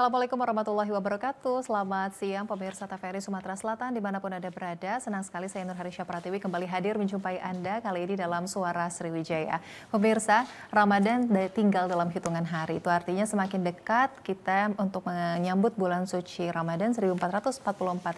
Assalamualaikum warahmatullahi wabarakatuh. Selamat siang pemirsa TVRI Sumatera Selatan dimanapun Anda berada. Senang sekali saya Nur Harisya Pratiwi kembali hadir menjumpai Anda kali ini dalam Suara Sriwijaya. Pemirsa, Ramadan tinggal dalam hitungan hari. Itu artinya semakin dekat kita untuk menyambut bulan suci Ramadan 1444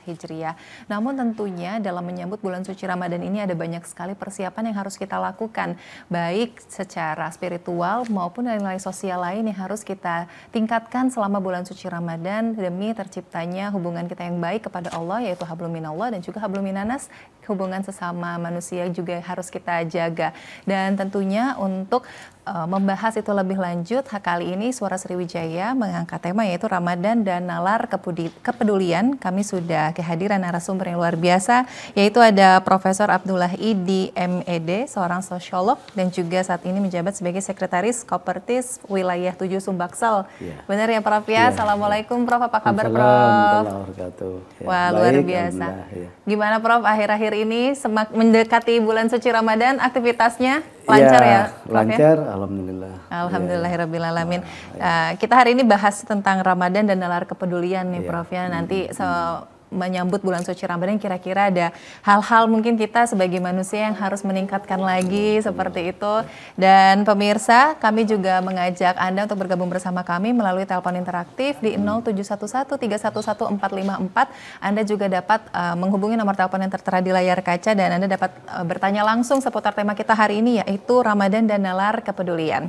Hijriah. Namun tentunya dalam menyambut bulan suci Ramadan ini ada banyak sekali persiapan yang harus kita lakukan. Baik secara spiritual maupun nilai-nilai sosial lain yang harus kita tingkatkan selama bulan suci suci Ramadan demi terciptanya hubungan kita yang baik kepada Allah yaitu hablumin minallah dan juga habluminanas minanas hubungan sesama manusia juga harus kita jaga dan tentunya untuk uh, membahas itu lebih lanjut, kali ini Suara Sriwijaya mengangkat tema yaitu Ramadan dan Nalar Kepudi Kepedulian. Kami sudah kehadiran narasumber yang luar biasa, yaitu ada Profesor Abdullah Idi MED, seorang sosiolog dan juga saat ini menjabat sebagai Sekretaris Kopertis Wilayah 7 Sumbaksel. Ya. Benar ya Prof ya? ya. Assalamualaikum Prof, apa kabar Prof? Ya, Wah baik, luar biasa. Ya. Gimana Prof akhir-akhir ini semak mendekati bulan suci Ramadan aktivitasnya? Lancar iya, ya, ya lancar, alhamdulillah. Iya, Alhamdulillahirobbilalamin. Iya. Nah, ya. ya. Uh, eh, kita hari ini bahas tentang Ramadan dan nalar kepedulian nih, ya. Prof. Ya hmm, nanti hmm, hmm. so, menyambut bulan suci Ramadan kira-kira ada hal-hal mungkin kita sebagai manusia yang harus meningkatkan lagi seperti itu. Dan pemirsa, kami juga mengajak Anda untuk bergabung bersama kami melalui telepon interaktif di 0711311454. Anda juga dapat uh, menghubungi nomor telepon yang tertera di layar kaca dan Anda dapat uh, bertanya langsung seputar tema kita hari ini yaitu Ramadan dan nalar kepedulian.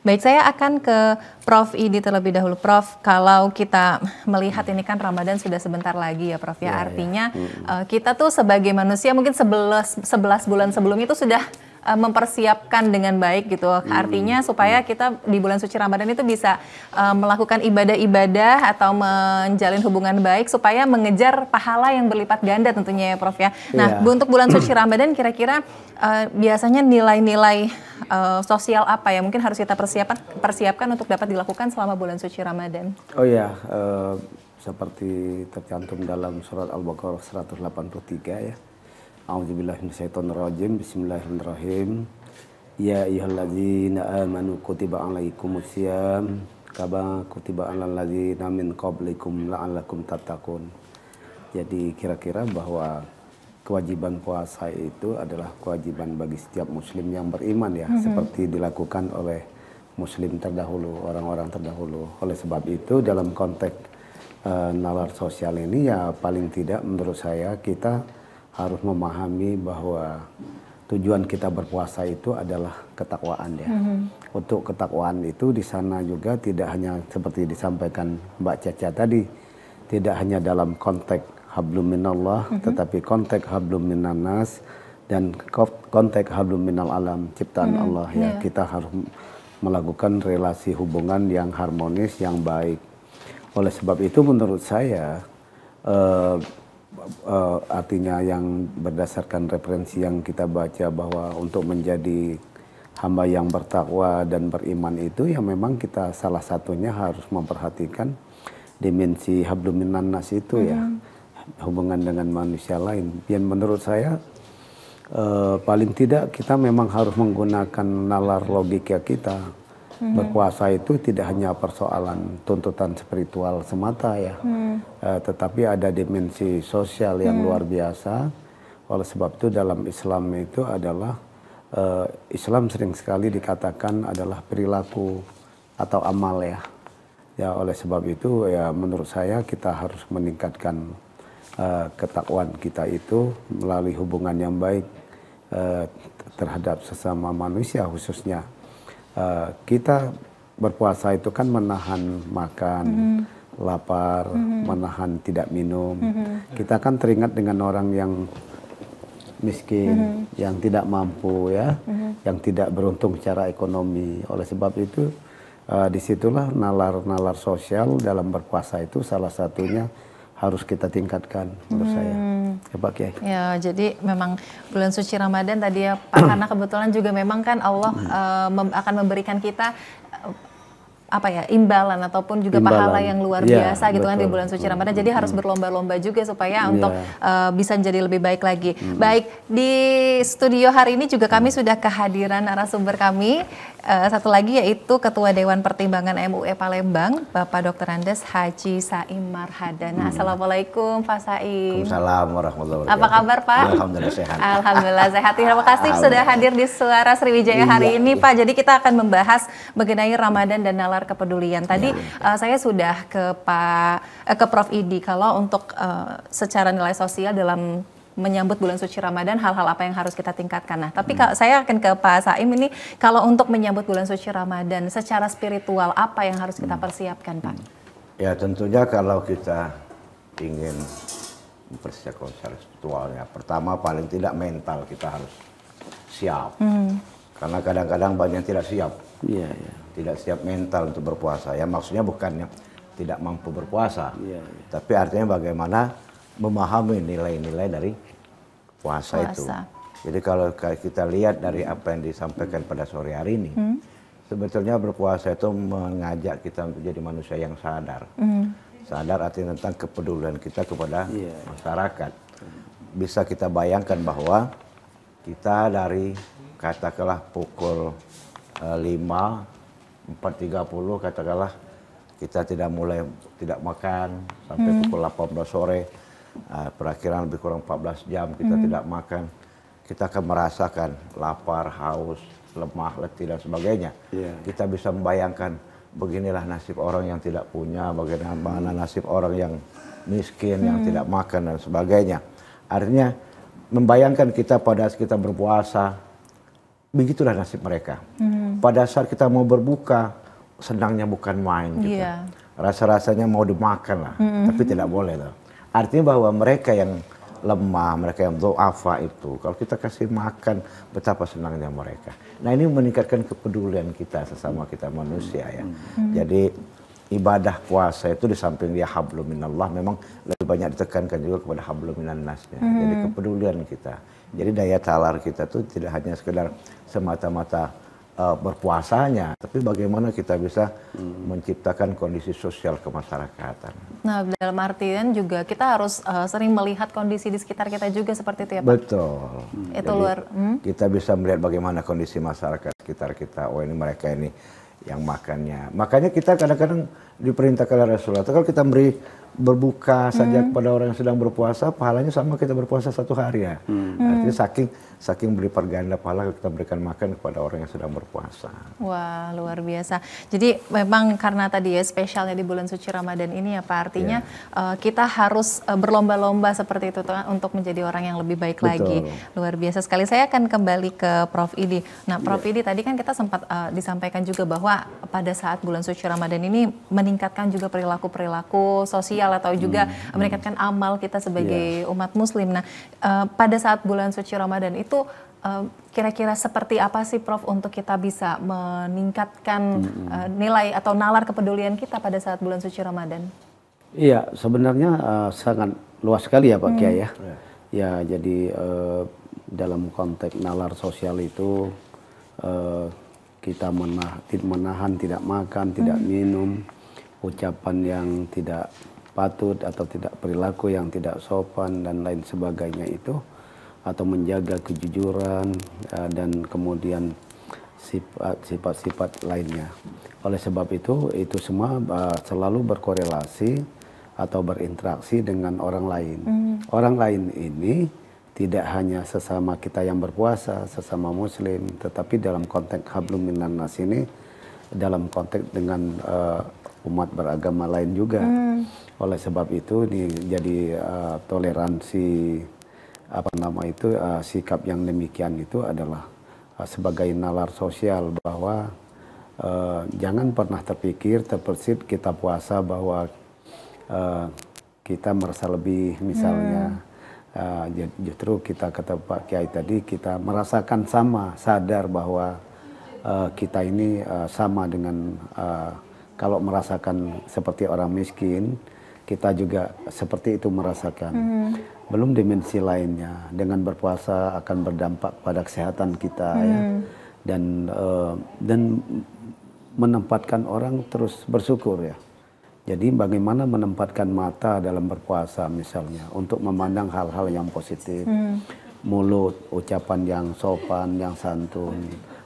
Baik, saya akan ke Prof. Idi terlebih dahulu. Prof, kalau kita melihat ini kan Ramadan sudah sebentar lagi ya Prof ya, ya artinya ya. Hmm. Eh, kita tuh sebagai manusia mungkin 11, 11 bulan sebelum itu sudah uh, mempersiapkan dengan baik gitu. Artinya hmm. supaya kita di bulan suci Ramadan itu bisa uh, melakukan ibadah-ibadah atau menjalin hubungan baik supaya mengejar pahala yang berlipat ganda tentunya ya Prof ya. Nah, yeah. untuk bulan suci Ramadan kira-kira uh, biasanya nilai-nilai uh, sosial apa ya mungkin harus kita persiapkan persiapkan untuk dapat dilakukan selama bulan suci Ramadan? Oh iya, yeah. uh, seperti tercantum dalam surat Al-Baqarah 183 ya A'udzubillahiminasyaitonirrojim. Bismillahirrahmanirrahim. Ya ayyuhalladzina amanu kutiba alaikumusiyam kama kutiba alal ladzina min qablikum la'allakum tattaqun. Jadi kira-kira bahwa kewajiban puasa itu adalah kewajiban bagi setiap muslim yang beriman ya, mm-hmm. seperti dilakukan oleh muslim terdahulu, orang-orang terdahulu. Oleh sebab itu dalam konteks uh, nalar sosial ini ya paling tidak menurut saya kita harus memahami bahwa tujuan kita berpuasa itu adalah ketakwaan ya. Mm -hmm. Untuk ketakwaan itu di sana juga tidak hanya seperti disampaikan Mbak Caca tadi, tidak hanya dalam konteks hablum minallah, mm -hmm. tetapi konteks hablum minanas dan konteks hablum minal alam ciptaan mm -hmm. Allah ya. Yeah. Kita harus melakukan relasi hubungan yang harmonis, yang baik. Oleh sebab itu menurut saya uh, uh, artinya yang berdasarkan referensi yang kita baca bahwa untuk menjadi hamba yang bertakwa dan beriman itu ya memang kita salah satunya harus memperhatikan dimensi habluminan nas itu mm -hmm. ya hubungan dengan manusia lain. Yang menurut saya uh, paling tidak kita memang harus menggunakan nalar logika kita Hmm. Berpuasa itu tidak hanya persoalan tuntutan spiritual semata ya, hmm. eh, tetapi ada dimensi sosial yang hmm. luar biasa. Oleh sebab itu dalam Islam itu adalah eh, Islam sering sekali dikatakan adalah perilaku atau amal ya. Ya oleh sebab itu ya menurut saya kita harus meningkatkan eh, ketakwaan kita itu melalui hubungan yang baik eh, terhadap sesama manusia khususnya Eh, kita berpuasa itu kan menahan makan, mm -hmm. lapar, mm -hmm. menahan tidak minum. Mm -hmm. Kita kan teringat dengan orang yang miskin, mm -hmm. yang tidak mampu ya, mm -hmm. yang tidak beruntung secara ekonomi. Oleh sebab itu uh, disitulah nalar-nalar sosial dalam berpuasa itu salah satunya harus kita tingkatkan menurut hmm. saya. Ya Pak Kiai. Ya, jadi memang bulan suci Ramadan tadi ya Pak karena kebetulan juga memang kan Allah uh, akan memberikan kita eh, apa ya imbalan ataupun juga imbalan. pahala yang luar ya, biasa gitu betul. kan di bulan suci Ramadan. Jadi hmm. harus berlomba-lomba juga supaya ya. untuk uh, bisa jadi lebih baik lagi. Hmm. Baik, di studio hari ini juga kami hmm. sudah kehadiran narasumber kami Eh, satu lagi yaitu Ketua Dewan Pertimbangan MUE Palembang, Bapak Dr. Andes Haji Saim Marhadana. Hmm. Assalamualaikum Pak Saim. Assalamualaikum warahmatullahi wabarakatuh. Apa kabar Pak? Alhamdulillah sehat. Alhamdulillah sehat. Terima kasih sudah hadir di Suara Sriwijaya hari iya, ini iya. Pak. Jadi kita akan membahas mengenai Ramadan dan nalar kepedulian. Tadi iya. uh, saya sudah ke Pak uh, ke Prof Idi kalau untuk uh, secara nilai sosial dalam menyambut bulan suci Ramadan hal-hal apa yang harus kita tingkatkan. Nah, tapi hmm. saya akan ke Pak Saim ini kalau untuk menyambut bulan suci Ramadan secara spiritual apa yang harus kita persiapkan, Pak? Ya, tentunya kalau kita ingin mempersiapkan secara spiritualnya, pertama paling tidak mental kita harus siap. Hmm. Karena kadang-kadang banyak yang tidak siap. Iya, iya. Tidak siap mental untuk berpuasa. Ya maksudnya bukannya tidak mampu berpuasa. yeah, yeah. Tapi artinya bagaimana memahami nilai-nilai dari puasa, puasa itu. Jadi kalau kita lihat dari apa yang disampaikan pada sore hari ini, hmm. sebetulnya berpuasa itu mengajak kita untuk jadi manusia yang sadar. Hmm. Sadar artinya tentang kepedulian kita kepada yeah. masyarakat. Bisa kita bayangkan bahwa kita dari katakanlah pukul eh, lima empat tiga puluh katakanlah kita tidak mulai tidak makan sampai hmm. pukul 18 sore Ah, perakiran lebih kurang 14 jam kita hmm. tidak makan, kita akan merasakan lapar, haus, lemah, letih dan sebagainya. Yeah. Kita bisa membayangkan beginilah nasib orang yang tidak punya, bagaimana hmm. nasib orang yang miskin, hmm. yang tidak makan dan sebagainya. Artinya membayangkan kita pada saat kita berpuasa, begitulah nasib mereka. Hmm. Pada saat kita mau berbuka, senangnya bukan main gitu. Yeah. Rasa-rasanya mau dimakan lah, hmm. tapi tidak boleh loh. Artinya bahwa mereka yang lemah, mereka yang do'afa itu, kalau kita kasih makan, betapa senangnya mereka. Nah ini meningkatkan kepedulian kita sesama kita manusia ya. Hmm. Jadi ibadah puasa itu di samping dia hablum minallah memang lebih banyak ditekankan juga kepada hablum minannasnya. Hmm. Jadi kepedulian kita. Jadi daya talar kita itu tidak hanya sekedar semata-mata uh, berpuasanya, tapi bagaimana kita bisa hmm. menciptakan kondisi sosial kemasyarakatan. Nah, dalam artian juga kita harus uh, sering melihat kondisi di sekitar kita juga seperti itu ya Pak? Betul. Hmm. Itu Jadi, luar. Hmm? Kita bisa melihat bagaimana kondisi masyarakat sekitar kita, oh ini mereka ini yang makannya. Makanya kita kadang-kadang diperintahkan oleh Rasulullah. Kalau kita beri berbuka saja hmm. kepada orang yang sedang berpuasa, pahalanya sama kita berpuasa satu hari ya. Hmm. Artinya hmm. saking saking berlipat ganda pahala kita berikan makan kepada orang yang sedang berpuasa. Wah, luar biasa. Jadi memang karena tadi ya spesialnya di bulan suci Ramadan ini ya Pak, artinya yeah. Iya. uh, kita harus uh, berlomba-lomba seperti itu tuh, untuk menjadi orang yang lebih baik Betul. lagi. Luar biasa sekali. Saya akan kembali ke Prof Idi. Nah, iya. Prof yeah. Idi tadi kan kita sempat uh, disampaikan juga bahwa pada saat bulan suci Ramadan ini meningkatkan juga perilaku-perilaku sosial atau juga hmm. hmm. meningkatkan amal kita sebagai yeah. umat muslim. Nah, uh, pada saat bulan suci Ramadan itu itu eh, kira-kira seperti apa sih Prof untuk kita bisa meningkatkan hmm. uh, nilai atau nalar kepedulian kita pada saat bulan suci Ramadan? Iya, sebenarnya uh, sangat luas sekali ya Pak hmm. Kiai ya. Iya. ya. jadi uh, dalam konteks nalar sosial itu uh, kita menah, menahan tidak makan, tidak hmm. minum, ucapan yang tidak patut atau tidak perilaku yang tidak sopan dan lain sebagainya itu atau menjaga kejujuran ya, dan kemudian ah, sifat-sifat lainnya. Oleh sebab itu, itu semua ah, selalu berkorelasi atau berinteraksi dengan orang lain. Mm. Orang lain ini tidak hanya sesama kita yang berpuasa, sesama muslim, tetapi dalam konteks hablum minan nas ini dalam konteks dengan uh, umat beragama lain juga. Mm. Oleh sebab itu ini jadi uh, toleransi apa nama itu uh, sikap yang demikian itu adalah uh, sebagai nalar sosial bahwa uh, jangan pernah terpikir terpersit kita puasa bahwa uh, kita merasa lebih misalnya hmm. uh, justru kita kata Pak Kiai tadi kita merasakan sama sadar bahwa uh, kita ini uh, sama dengan uh, kalau merasakan seperti orang miskin kita juga seperti itu merasakan. Hmm belum dimensi lainnya dengan berpuasa akan berdampak pada kesehatan kita ya. hmm. ya dan uh, dan menempatkan orang terus bersyukur ya jadi bagaimana menempatkan mata dalam berpuasa misalnya untuk memandang hal-hal yang positif hmm. mulut ucapan yang sopan yang santun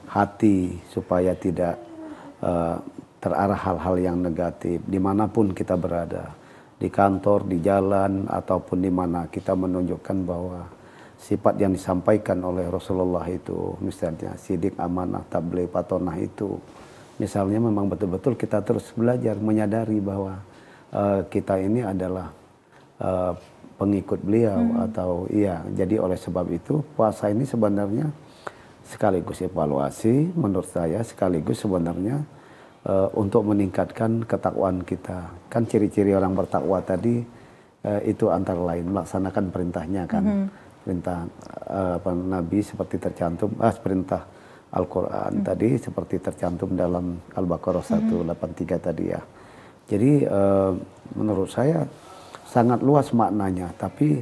hati supaya tidak uh, terarah hal-hal yang negatif dimanapun kita berada di kantor, di jalan, ataupun di mana kita menunjukkan bahwa sifat yang disampaikan oleh Rasulullah itu, misalnya sidik, amanah, tabligh, patonah itu, misalnya memang betul-betul kita terus belajar menyadari bahwa uh, kita ini adalah uh, pengikut beliau hmm. atau iya. Jadi oleh sebab itu puasa ini sebenarnya sekaligus evaluasi menurut saya sekaligus sebenarnya uh, untuk meningkatkan ketakwaan kita. Kan ciri-ciri orang bertakwa tadi uh, itu antara lain melaksanakan perintahnya kan. Mm -hmm. Perintah uh, Nabi seperti tercantum ah perintah Al-Qur'an mm -hmm. tadi seperti tercantum dalam Al-Baqarah mm -hmm. tadi ya. Jadi uh, menurut saya sangat luas maknanya tapi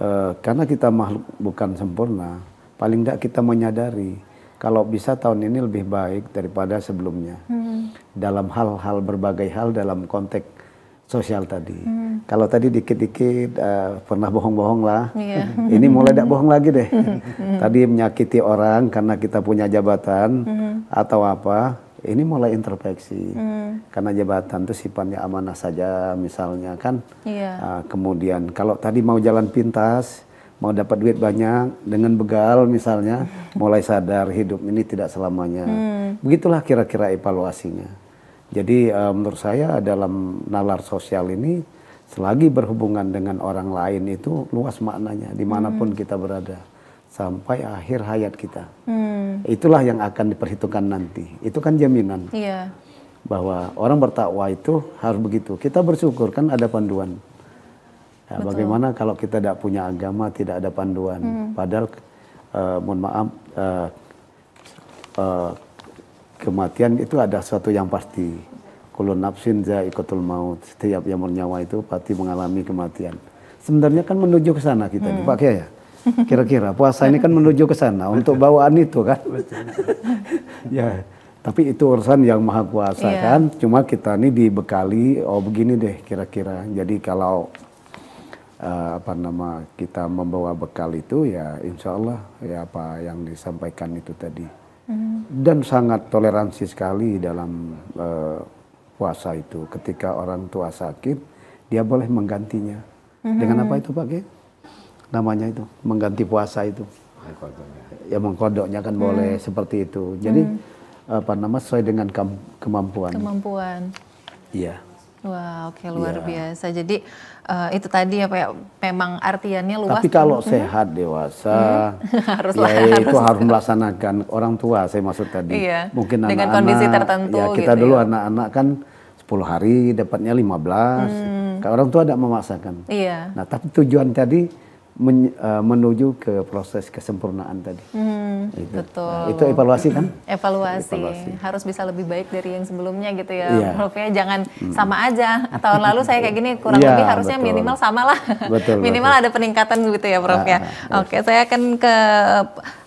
uh, karena kita makhluk bukan sempurna paling tidak kita menyadari kalau bisa tahun ini lebih baik daripada sebelumnya hmm. dalam hal-hal berbagai hal dalam konteks sosial tadi. Hmm. Kalau tadi dikit-dikit uh, pernah bohong-bohong lah, yeah. ini mulai tidak bohong lagi deh. Hmm. tadi menyakiti orang karena kita punya jabatan hmm. atau apa, ini mulai introspeksi hmm. karena jabatan itu sifatnya amanah saja misalnya kan yeah. Iya. uh, kemudian kalau tadi mau jalan pintas mau dapat duit banyak dengan begal misalnya mulai sadar hidup ini tidak selamanya hmm. begitulah kira-kira evaluasinya jadi uh, menurut saya dalam nalar sosial ini selagi berhubungan dengan orang lain itu luas maknanya dimanapun hmm. kita berada sampai akhir hayat kita hmm. itulah yang akan diperhitungkan nanti itu kan jaminan yeah. bahwa orang bertakwa itu harus begitu kita bersyukur kan ada panduan Ya, bagaimana kalau kita tidak punya agama, tidak ada panduan? Hmm. Padahal, uh, mohon maaf, uh, uh, kematian itu ada sesuatu yang pasti. Kulun nafsin ikutul maut. Setiap yang bernyawa itu pasti mengalami kematian. Sebenarnya kan menuju ke sana kita, hmm. Pak Kiai ya? Kira-kira puasa ini kan menuju ke sana untuk bawaan itu kan. ya, tapi itu urusan yang maha kuasa yeah. kan. Cuma kita ini dibekali, oh begini deh kira-kira. Jadi kalau uh, apa nama kita membawa bekal itu ya insya Allah ya apa yang disampaikan itu tadi mm. dan sangat toleransi sekali dalam uh, puasa itu ketika orang tua sakit dia boleh menggantinya hmm. dengan apa itu pakai namanya itu mengganti puasa itu ya mengkodoknya kan mm. boleh hmm. seperti itu jadi mm. apa nama sesuai dengan kemampuan kemampuan iya Wah, oke okay, luar ya. biasa. Jadi uh, itu tadi apa ya memang artiannya luas. Tapi kalau hmm. sehat dewasa hmm. ya harus. itu harus melaksanakan orang tua saya maksud tadi. Iya. Mungkin dengan anak -anak, kondisi tertentu ya kita gitu ya. dulu anak-anak ya. kan 10 hari dapatnya 15. Hmm. orang tua tidak memaksakan. Iya. Nah, tapi tujuan tadi men, uh, menuju ke proses kesempurnaan tadi. Hmm, gitu. Betul. Nah, itu evaluasi kan? Evaluasi. evaluasi. Harus bisa lebih baik dari yang sebelumnya gitu ya, yeah. Prof ya. Jangan hmm. sama aja. Tahun lalu saya kayak gini kurang yeah, lebih harusnya betul. minimal sama lah. Betul. minimal betul. ada peningkatan gitu ya, Prof ya. Ah, ah, ah. Oke, okay, saya akan ke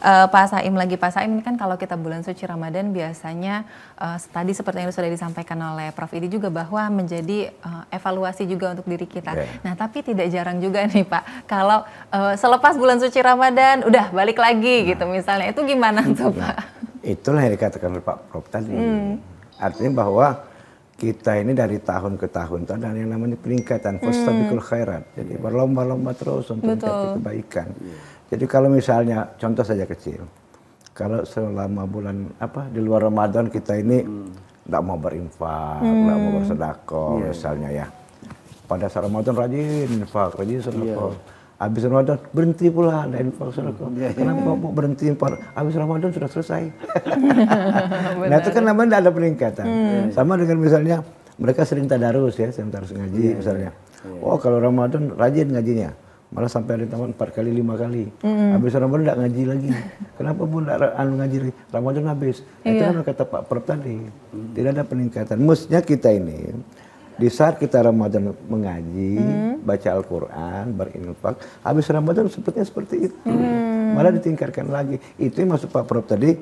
uh, Pak Saim lagi. Pak Saim ini kan kalau kita bulan suci Ramadan biasanya uh, tadi seperti yang sudah disampaikan oleh Prof Idi juga bahwa menjadi uh, evaluasi juga untuk diri kita. Yeah. Nah, tapi tidak jarang juga nih Pak, kalau uh, selepas bulan suci Ramadan udah balik lagi nah. gitu misalnya, itu gimana tuh nah, Pak? Itulah yang dikatakan oleh Pak Prof tadi. Hmm. Artinya bahwa kita ini dari tahun ke tahun itu ada yang namanya peningkatan fastabikul hmm. khairat. Jadi berlomba-lomba terus untuk kebaikan. Yeah. Jadi kalau misalnya contoh saja kecil kalau selama bulan apa di luar Ramadan kita ini tidak hmm. mau berinfak, tidak hmm. mau bersedekah yeah. misalnya ya. Pada saat Ramadan rajin infak, rajin sedekah. Yeah. Habis Ramadan berhenti pula ada infak sedekah. Yeah. Iya. Kenapa mau berhenti infak? Habis Ramadan sudah selesai. nah itu kan namanya tidak ada peningkatan. Hmm. Iya. Sama dengan misalnya mereka sering tadarus ya, sering tadarus ngaji yeah. misalnya. Yeah. Oh kalau Ramadan rajin ngajinya malah sampai ada tamat empat kali lima kali mm. habis Ramadan tidak ngaji lagi kenapa pun tidak anu ngaji lagi Ramadan habis itu iya. kan kata Pak Prof tadi mm. tidak ada peningkatan mestinya kita ini di saat kita Ramadan mengaji mm. baca Al-Quran berinfak habis Ramadan sepertinya seperti itu mm. malah ditingkatkan lagi itu yang masuk Pak Prof tadi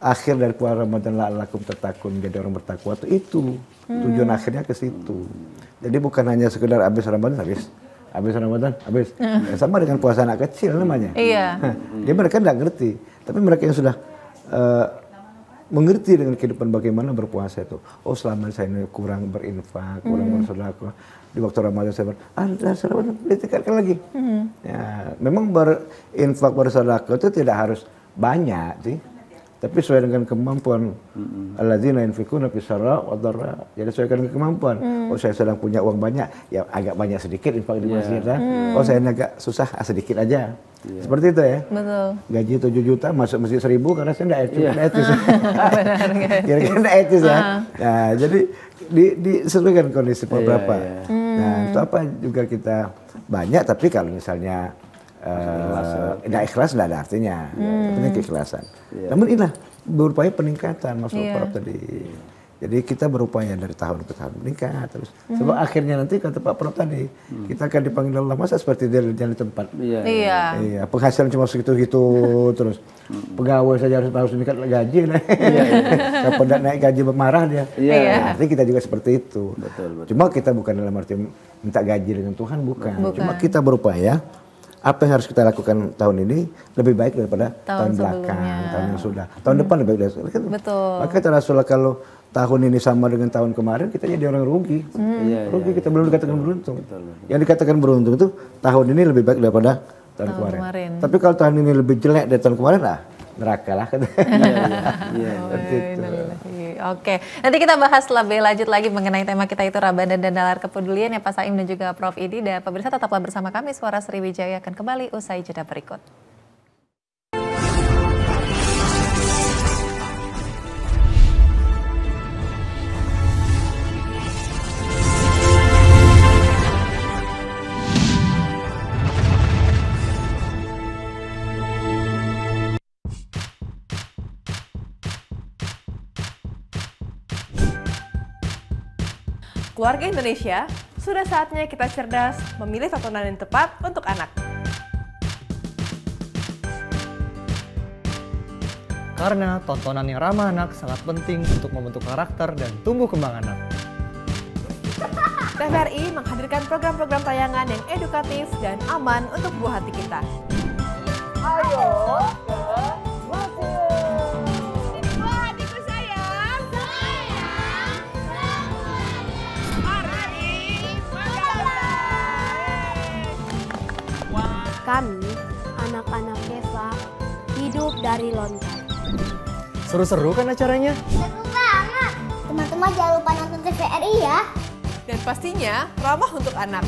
akhir dari puasa Ramadan alaikum tertakun jadi orang bertakwa itu, itu. Hmm. tujuan akhirnya ke situ. Jadi bukan hanya sekedar habis Ramadan habis habis Ramadan, habis. Ya, sama dengan puasa anak kecil namanya. Iya. Dia mereka tidak ngerti, tapi mereka yang sudah uh, mengerti dengan kehidupan bagaimana berpuasa itu. Oh selama saya ini kurang berinfak, kurang mm. bersedekah di waktu Ramadan saya ber, ada ah, Ramadan ditingkatkan lagi. Mm. Ya, memang berinfak bersedekah itu tidak harus banyak sih tapi sesuai dengan kemampuan mm-hmm. alladzina yunfikuna fisara wa jadi sesuai dengan kemampuan mm. oh saya sedang punya uang banyak ya agak banyak sedikit infak di iya. masjid yeah. mm. oh saya agak susah ah, sedikit aja yeah. seperti itu ya betul gaji tujuh juta masuk masjid seribu karena saya enggak etis yeah. Iya. etis ya enggak ah. etis ya nah jadi di, di disesuaikan kondisi iya, beberapa berapa yeah. Hmm. nah itu apa juga kita banyak tapi kalau misalnya tidak uh, eh, ikhlas tidak ya? ada artinya. Hmm. Artinya keikhlasan. Yeah. Namun inilah berupaya peningkatan Mas yeah. tadi. Jadi kita berupaya dari tahun ke tahun meningkat terus. Mm. Sebab akhirnya nanti kata Pak Prof tadi, mm. kita akan dipanggil Allah masa seperti dia di tempat. Iya. Iya. iya. Penghasilan cuma segitu-gitu terus. Hmm. Pegawai saja harus harus meningkat gaji. Nah. Iya. Kalau iya. tidak naik gaji marah dia. Iya. iya. Nah, artinya kita juga seperti itu. Betul, betul. Cuma kita bukan dalam arti minta gaji dengan Tuhan bukan. bukan. Cuma kita berupaya apa yang harus kita lakukan tahun ini lebih baik daripada tahun, tahun belakang, tahun yang sudah, tahun hmm. depan lebih baik daripada. kan? Betul. Maka cara Rasulullah kalau tahun ini sama dengan tahun kemarin kita jadi orang rugi, hmm. rugi iya, iya, kita iya. belum dikatakan beruntung. Yang dikatakan beruntung itu tahun ini lebih baik daripada tahun, tahun kemarin. kemarin. Tapi kalau tahun ini lebih jelek dari tahun kemarin, lah neraka lah kata. Iya, iya. Iya, oh, iya, Oke, nanti kita bahas lebih lanjut lagi mengenai tema kita itu rabadan dan Dalar Kepedulian ya Pak Saim dan juga Prof. Idi. Dan pemirsa tetaplah bersama kami, Suara Sriwijaya akan kembali usai jeda berikut. Keluarga Indonesia, sudah saatnya kita cerdas memilih tontonan yang tepat untuk anak. Karena tontonan yang ramah anak sangat penting untuk membentuk karakter dan tumbuh kembang anak. TVRI menghadirkan program-program tayangan yang edukatif dan aman untuk buah hati kita. Ayo kami, anak-anak Keva, hidup dari lontar. Seru-seru kan acaranya? Seru banget! Teman-teman jangan lupa nonton TVRI ya. Dan pastinya ramah untuk anak.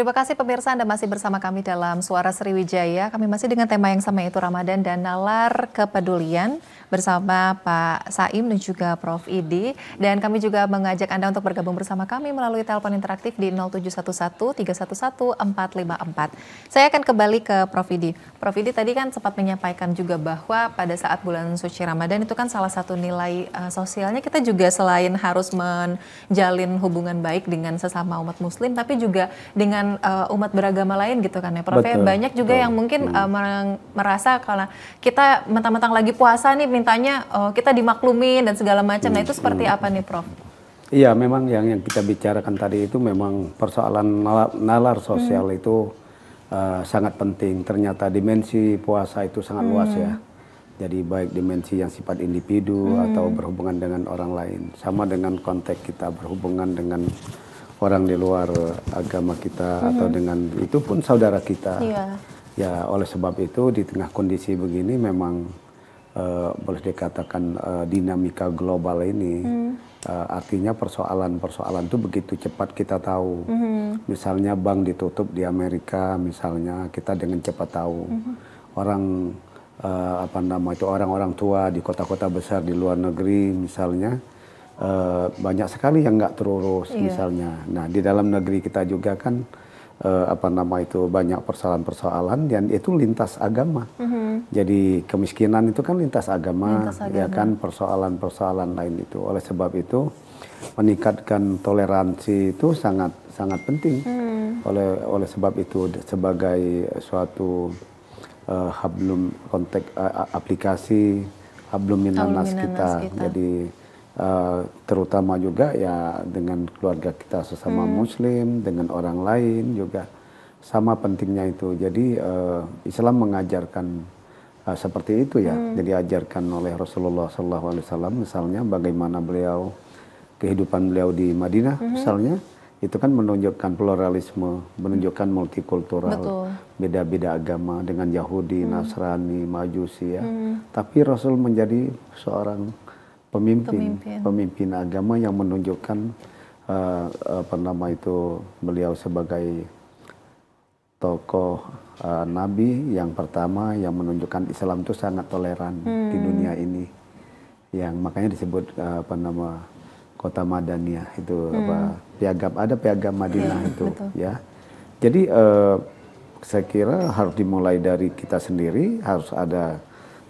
Terima kasih pemirsa Anda masih bersama kami dalam Suara Sriwijaya. Kami masih dengan tema yang sama yaitu Ramadan dan Nalar Kepedulian bersama Pak Saim dan juga Prof. Idi. Dan kami juga mengajak Anda untuk bergabung bersama kami melalui telepon interaktif di 0711-311-454. Saya akan kembali ke Prof. Idi. Prof. Idi tadi kan sempat menyampaikan juga bahwa pada saat bulan suci Ramadan itu kan salah satu nilai uh, sosialnya kita juga selain harus menjalin hubungan baik dengan sesama umat muslim tapi juga dengan uh, umat beragama lain gitu kan ya Prof. Ya. Betul. banyak juga Betul. yang mungkin uh, merasa kalau kita mentang-mentang lagi puasa nih mintanya oh, kita dimaklumi dan segala macam. Hmm. Nah itu hmm, seperti hmm. apa nih Prof? Iya memang yang yang kita bicarakan tadi itu memang persoalan nalar, nalar hmm. sosial hmm. itu uh, sangat penting. Ternyata dimensi puasa itu sangat hmm. luas ya. Jadi baik dimensi yang sifat individu hmm. atau berhubungan dengan orang lain. Sama dengan konteks kita berhubungan dengan orang di luar agama kita hmm. atau dengan itu pun saudara kita. Yeah. Ya oleh sebab itu di tengah kondisi begini memang uh, boleh dikatakan uh, dinamika global ini. Hmm. Uh, artinya persoalan-persoalan itu begitu cepat kita tahu. Hmm. Misalnya bank ditutup di Amerika, misalnya kita dengan cepat tahu. Hmm. Orang uh, apa nama itu orang-orang tua di kota-kota besar di luar negeri misalnya uh, banyak sekali yang nggak terurus yeah. misalnya. Nah di dalam negeri kita juga kan uh, apa nama itu banyak persoalan-persoalan dan itu lintas agama. Mm-hmm. Jadi kemiskinan itu kan lintas agama, lintas ya agama. ya kan persoalan-persoalan lain itu. Oleh sebab itu meningkatkan toleransi itu sangat sangat penting. Mm. Oleh oleh sebab itu sebagai suatu uh, hablum konteks uh, aplikasi hablum minanas, hablum minanas kita. Jadi Eh, terutama juga ya dengan keluarga kita sesama hmm. muslim, dengan orang lain juga sama pentingnya itu. Jadi uh, Islam mengajarkan uh, seperti itu ya. Hmm. Jadi ajarkan oleh Rasulullah SAW misalnya bagaimana beliau kehidupan beliau di Madinah hmm. misalnya itu kan menunjukkan pluralisme, menunjukkan multikultural, beda-beda agama dengan Yahudi, hmm. Nasrani, Majusi ya. Hmm. Tapi Rasul menjadi seorang pemimpin, pemimpin pemimpin agama yang menunjukkan uh, apa nama itu beliau sebagai tokoh uh, nabi yang pertama yang menunjukkan Islam itu sangat toleran hmm. di dunia ini yang makanya disebut uh, apa nama kota Madaniyah itu hmm. apa piagam ada piagam Madinah iya, itu Betul. ya jadi uh, saya kira harus dimulai dari kita sendiri harus ada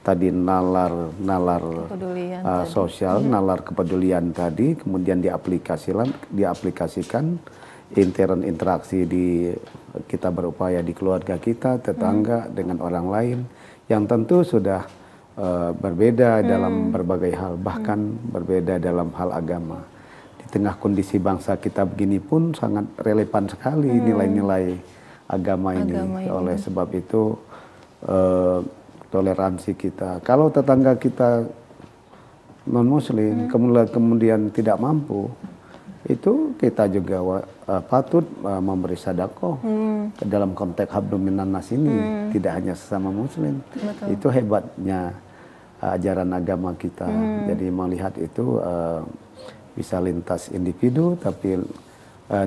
tadi nalar nalar uh, sosial, tadi. Mm-hmm. nalar kepedulian tadi, kemudian diaplikasikan diaplikasikan intern interaksi di kita berupaya di keluarga kita, tetangga hmm. dengan orang lain yang tentu sudah uh, berbeda hmm. dalam berbagai hal, mm-hmm. bahkan hmm. berbeda dalam hal agama. Di tengah kondisi bangsa kita begini pun sangat relevan sekali mm-hmm. nilai-nilai hmm. agama, agama ini. ini. Oleh sebab itu uh, toleransi kita. Kalau tetangga kita non muslim hmm. kemudian tidak mampu itu kita juga uh, patut uh, memberi sadakoh hmm. ke dalam konteks habluminan nas ini hmm. tidak hanya sesama muslim Betul. itu hebatnya uh, ajaran agama kita hmm. jadi melihat itu uh, bisa lintas individu tapi uh,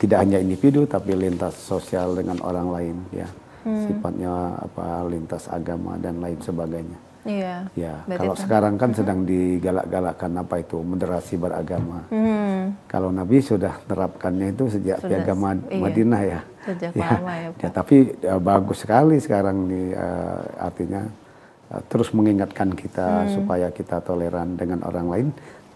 tidak hanya individu tapi lintas sosial dengan orang lain ya hmm. sifatnya apa lintas agama dan lain sebagainya. Iya. Ya, kalau kan- sekarang kan mm-hmm. sedang digalak-galakkan apa itu moderasi beragama. Hmm. Kalau Nabi sudah terapkannya itu sejak sudah, piagam Mad iya. Madinah ya. Sejak ya. lama ya. ya tapi ya, bagus sekali sekarang nih uh, artinya uh, terus mengingatkan kita hmm. supaya kita toleran dengan orang lain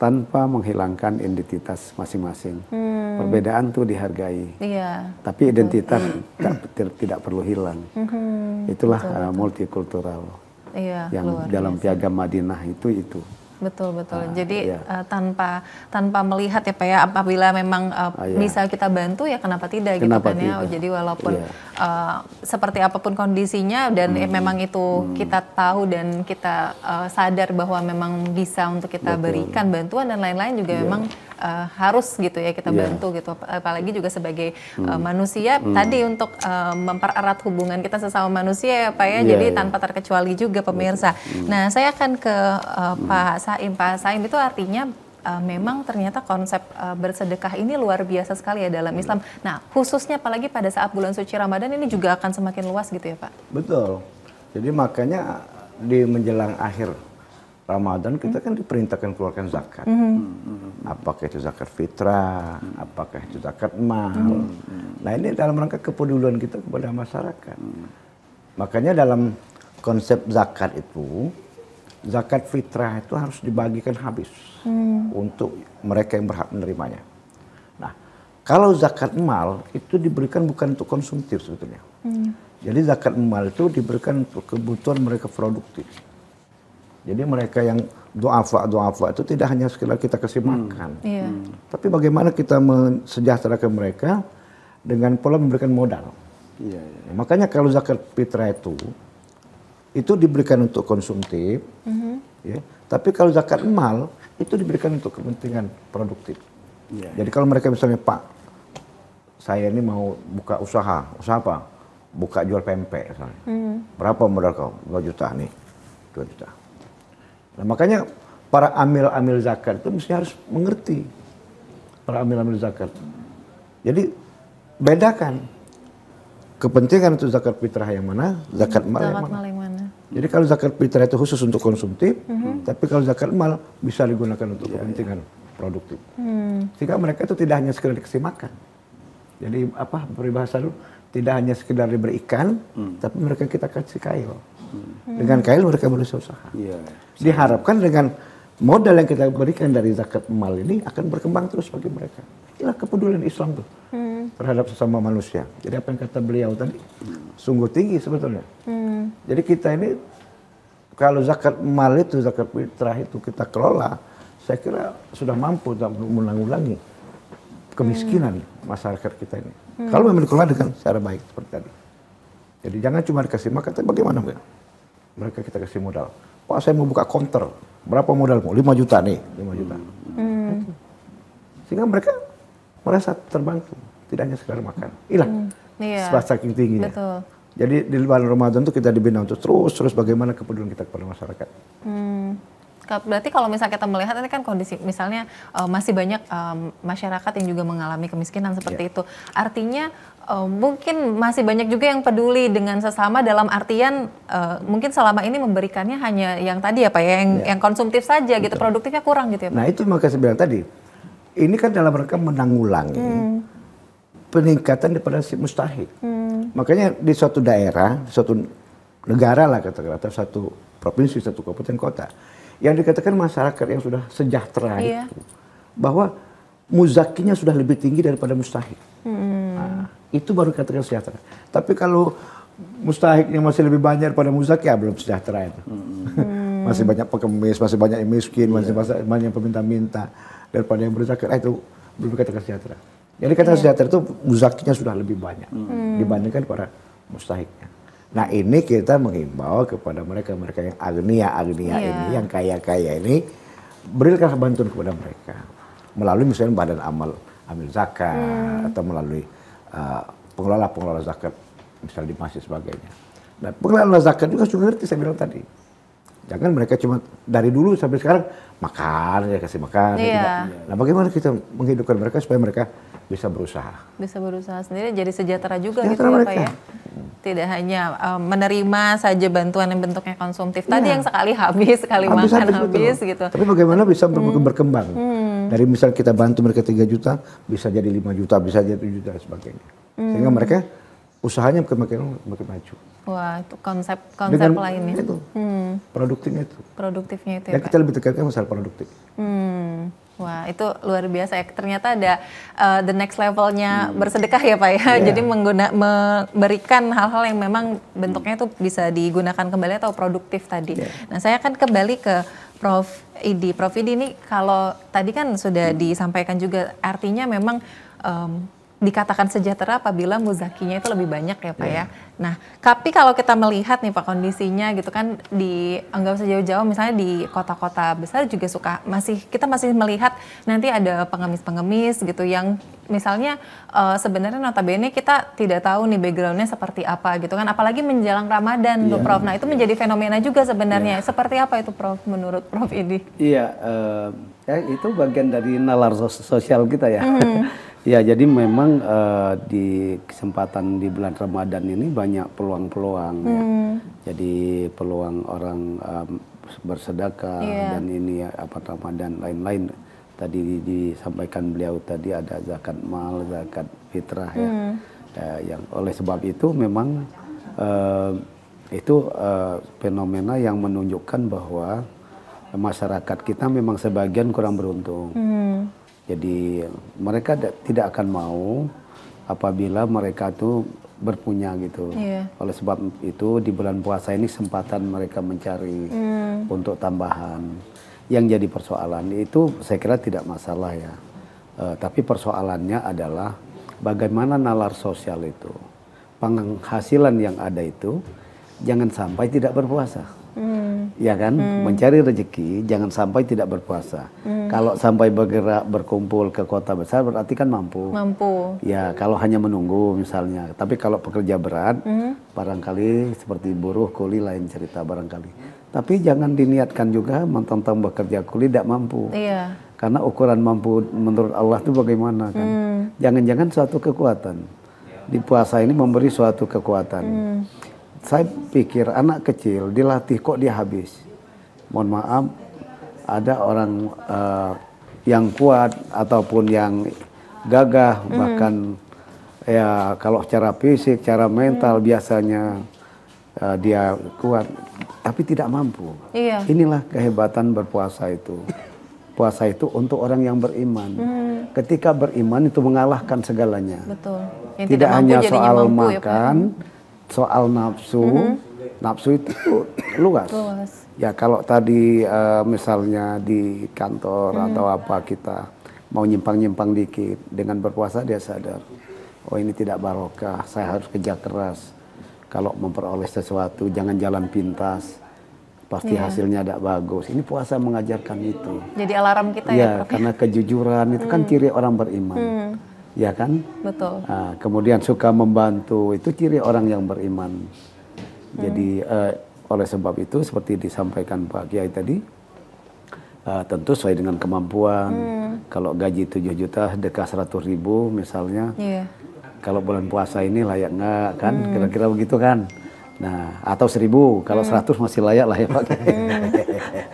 tanpa menghilangkan identitas masing-masing. Hmm. Perbedaan tuh dihargai. Iya. Tapi identitas hmm. tidak, tidak perlu hilang. Hmm. Itulah betul, uh, multikultural. Iya, yang dalam biasa. piagam Madinah itu itu. Betul betul. Nah, Jadi iya. uh, tanpa tanpa melihat ya Pak ya apabila memang uh, ah, iya. bisa kita bantu ya kenapa tidak gitu kenapa gitu kan ya. Jadi walaupun iya. uh, seperti apapun kondisinya dan ya hmm. eh, memang itu hmm. kita tahu dan kita uh, sadar bahwa memang bisa untuk kita betul. berikan bantuan dan lain-lain juga iya. memang uh, harus gitu ya kita yeah. bantu gitu apalagi juga sebagai eh, hmm. uh, manusia hmm. tadi untuk uh, mempererat hubungan kita sesama manusia ya Pak ya yeah, jadi yeah. tanpa terkecuali juga pemirsa. Hmm. Nah, saya akan ke uh, hmm. Pak Saim. Pak Saim itu artinya uh, memang ternyata konsep uh, bersedekah ini luar biasa sekali ya dalam iya. Islam. Nah, khususnya apalagi pada saat bulan suci Ramadan ini juga akan semakin luas gitu ya, Pak. Betul. Jadi makanya di menjelang akhir Ramadan kita kan diperintahkan keluarkan zakat. Mm-hmm. Apakah itu zakat fitrah, mhm. apakah itu zakat mal. Mm-hmm. Nah ini dalam rangka kepedulian kita kepada masyarakat. Mm-hmm. Makanya dalam konsep zakat itu, zakat fitrah itu harus dibagikan habis mm-hmm. untuk mereka yang berhak menerimanya. Nah kalau zakat mal itu diberikan bukan untuk konsumtif sebetulnya. Mm-hmm. Jadi zakat mal itu diberikan untuk kebutuhan mereka produktif. Jadi mereka yang doa doa itu tidak hanya sekedar kita kasih hmm. makan, hmm. hmm. tapi bagaimana kita mensejahterakan mereka dengan pola memberikan modal. Yeah, iya, iya. yeah. makanya kalau zakat fitrah itu itu diberikan untuk konsumtif, mm -hmm. ya. Tapi kalau zakat mal itu diberikan untuk kepentingan produktif. Yeah. Jadi kalau mereka misalnya Pak, saya ini mau buka usaha, usaha apa? Buka jual pempek Mm -hmm. Berapa modal kau? 2 juta nih, dua juta Nah, makanya para amil-amil zakat itu mesti harus mengerti para amil-amil zakat. Jadi bedakan kepentingan itu zakat fitrah yang mana, zakat mal yang mana. Jadi kalau zakat fitrah itu khusus untuk konsumtif, mm -hmm. tapi kalau zakat mal bisa digunakan untuk yeah, iya. kepentingan yeah. produktif. Mm. Sehingga mereka itu tidak hanya sekedar dikasih makan. Jadi apa peribahasa dulu tidak hanya sekedar diberi ikan, hmm. tapi mereka kita kasih kail. Mm. Dengan kail mereka berusaha usaha. Iya, yeah. Diharapkan dengan modal yang kita berikan dari zakat mal ini akan berkembang terus bagi mereka. Inilah kepedulian Islam tuh hmm. terhadap sesama manusia. Jadi apa yang kata beliau tadi sungguh tinggi sebetulnya. Hmm. Jadi kita ini kalau zakat mal itu zakat fitrah itu kita kelola, saya kira sudah mampu untuk menanggulangi kemiskinan hmm. masyarakat kita ini. Hmm. Kalau memang dikelola dengan secara baik seperti tadi. Jadi jangan cuma dikasih makan, tapi bagaimana mereka kita kasih modal. Pak saya mau buka counter, berapa modalmu? 5 juta nih, 5 juta. Hmm. Sehingga mereka merasa terbantu, tidak hanya sekedar makan. Hilang. Hmm. Iya. Saking tingginya. Betul. Jadi di bulan Ramadan itu kita dibina untuk terus terus bagaimana kepedulian kita kepada masyarakat. Hmm. Berarti kalau misalnya kita melihat ini kan kondisi misalnya uh, masih banyak um, masyarakat yang juga mengalami kemiskinan iya. seperti yeah. itu. Artinya uh, mungkin masih banyak juga yang peduli dengan sesama dalam artian uh, mungkin selama ini memberikannya hanya yang tadi ya Pak ya, yang, yeah. yang konsumtif saja gitu, Betul. gitu, produktifnya kurang gitu ya Pak. Nah itu makanya saya bilang tadi, ini kan dalam mereka menanggulangi hmm. peningkatan daripada si mustahik. Hmm. Makanya di suatu daerah, suatu negara lah katakanlah, kata satu provinsi, satu kabupaten kota yang dikatakan masyarakat yang sudah sejahtera yeah. itu bahwa muzakinya sudah lebih tinggi daripada mustahik. Hmm. Nah, itu baru katakan sejahtera. Tapi kalau mustahiknya masih lebih banyak daripada muzaki, ya belum sejahtera itu. Hmm. masih banyak pekemis masih banyak yang miskin, yeah. masih iya. banyak yang peminta-minta daripada yang berzakat. Nah, itu belum dikatakan sejahtera. Jadi kata yeah. sejahtera itu muzakinya sudah lebih banyak hmm. dibandingkan para mustahiknya. Nah ini kita menghimbau kepada mereka mereka yang agnia agnia yeah. ini yang kaya kaya ini berilah bantuan kepada mereka melalui misalnya badan amal amil zakat hmm. atau melalui uh, eh, pengelola pengelola zakat misalnya di masjid sebagainya. Nah pengelola zakat juga sudah ngerti saya bilang tadi. Jangan mereka cuma dari dulu sampai sekarang makan ya kasih makan. Yeah. Iya. Nah bagaimana kita menghidupkan mereka supaya mereka bisa berusaha. Bisa berusaha sendiri jadi sejahtera juga sejahtera gitu mereka. ya Pak ya. Tidak hanya um, menerima saja bantuan yang bentuknya konsumtif. Tadi ya. yang sekali habis, sekali habis, makan habis, habis gitu. Tapi bagaimana bisa ber hmm. berkembang? Hmm. Dari misal kita bantu mereka 3 juta, bisa jadi 5 juta, bisa jadi 7 juta dan sebagainya. Hmm. Sehingga mereka usahanya makin makin maju. Wah, itu konsep konsep Dengan lainnya. Itu. Hmm. Produktifnya itu. Produktifnya itu. Ya, Dan kita lebih tekankan masalah produktif. Hmm. Wah, itu luar biasa ya. Ternyata ada uh, the next levelnya hmm. bersedekah ya, Pak ya. Yeah. Jadi mengguna, memberikan hal-hal yang memang bentuknya itu bisa digunakan kembali atau produktif tadi. Yeah. Nah, saya akan kembali ke Prof Idi. Prof Idi ini kalau tadi kan sudah hmm. disampaikan juga artinya memang um, dikatakan sejahtera apabila muzakinya itu lebih banyak ya Pak yeah. ya. Iya. Nah, tapi kalau kita melihat nih Pak kondisinya gitu kan di anggap sejauh jauh-jauh misalnya di kota-kota besar juga suka masih kita masih melihat nanti ada pengemis-pengemis gitu yang misalnya uh, sebenarnya notabene kita tidak tahu nih backgroundnya seperti apa gitu kan apalagi menjelang Ramadan yeah. tuh iya, Prof. Nah, iya. itu menjadi fenomena juga sebenarnya. Yeah. Seperti apa itu Prof menurut Prof ini? Iya, yeah, uh, ya itu bagian dari nalar sosial kita ya. Mm -hmm. Ya, jadi memang uh, di kesempatan di bulan Ramadan ini banyak peluang-peluang ya. hmm. ya. Jadi peluang orang um, bersedekah yeah. dan ini ya, apa Ramadan lain-lain tadi disampaikan beliau tadi ada zakat mal, zakat fitrah ya. Hmm. Eh, yang oleh sebab itu memang uh, itu uh, fenomena yang menunjukkan bahwa masyarakat kita memang sebagian kurang beruntung. Hmm jadi mereka tidak akan mau apabila mereka itu berpunya gitu. Yeah. Oleh sebab itu di bulan puasa ini kesempatan mereka mencari mm. untuk tambahan. Yang jadi persoalan itu saya kira tidak masalah ya. Uh, tapi persoalannya adalah bagaimana nalar sosial itu, penghasilan yang ada itu jangan sampai tidak berpuasa hmm. ya kan hmm. mencari rezeki jangan sampai tidak berpuasa hmm. kalau sampai bergerak berkumpul ke kota besar berarti kan mampu mampu ya kalau hanya menunggu misalnya tapi kalau pekerja berat hmm. barangkali seperti buruh kuli lain cerita barangkali tapi jangan diniatkan juga mententang bekerja kuli tidak mampu iya. karena ukuran mampu menurut Allah itu bagaimana kan hmm. jangan-jangan hmm. suatu kekuatan di puasa ini memberi suatu kekuatan hmm saya pikir anak kecil dilatih kok dia habis. Mohon maaf, ada orang uh, yang kuat ataupun yang gagah mm. bahkan ya kalau secara fisik, cara mental hmm. biasanya uh, dia kuat, tapi tidak mampu. Iya. Inilah kehebatan berpuasa itu. Puasa itu untuk orang yang beriman. Hmm. Ketika beriman itu mengalahkan segalanya. Betul. tidak, tidak hanya soal mampu, ya, makan. Ya, soal nafsu, mm -hmm. nafsu itu luas. Ya kalau tadi uh, misalnya di kantor -hmm. atau apa kita mau nyimpang-nyimpang dikit dengan berpuasa dia sadar, oh ini tidak barokah, saya harus kerja keras. Kalau memperoleh sesuatu jangan jalan pintas. Pasti yeah. hasilnya tidak bagus. Ini puasa mengajarkan itu. Jadi alarm kita ya. Iya, ya, karena kejujuran itu mm. kan hmm. ciri orang beriman. Mm ya kan? Betul. Nah, kemudian suka membantu itu ciri orang yang beriman. Hmm. Jadi eh, oleh sebab itu seperti disampaikan Pak Kiai tadi, uh, tentu sesuai dengan kemampuan. Hmm. Kalau gaji 7 juta, dekat 100 ribu misalnya. Yeah. Kalau bulan puasa ini layak nggak kan? kira hmm. Kira-kira begitu kan? Nah, atau seribu, kalau hmm. masih layak lah ya Pak Hmm.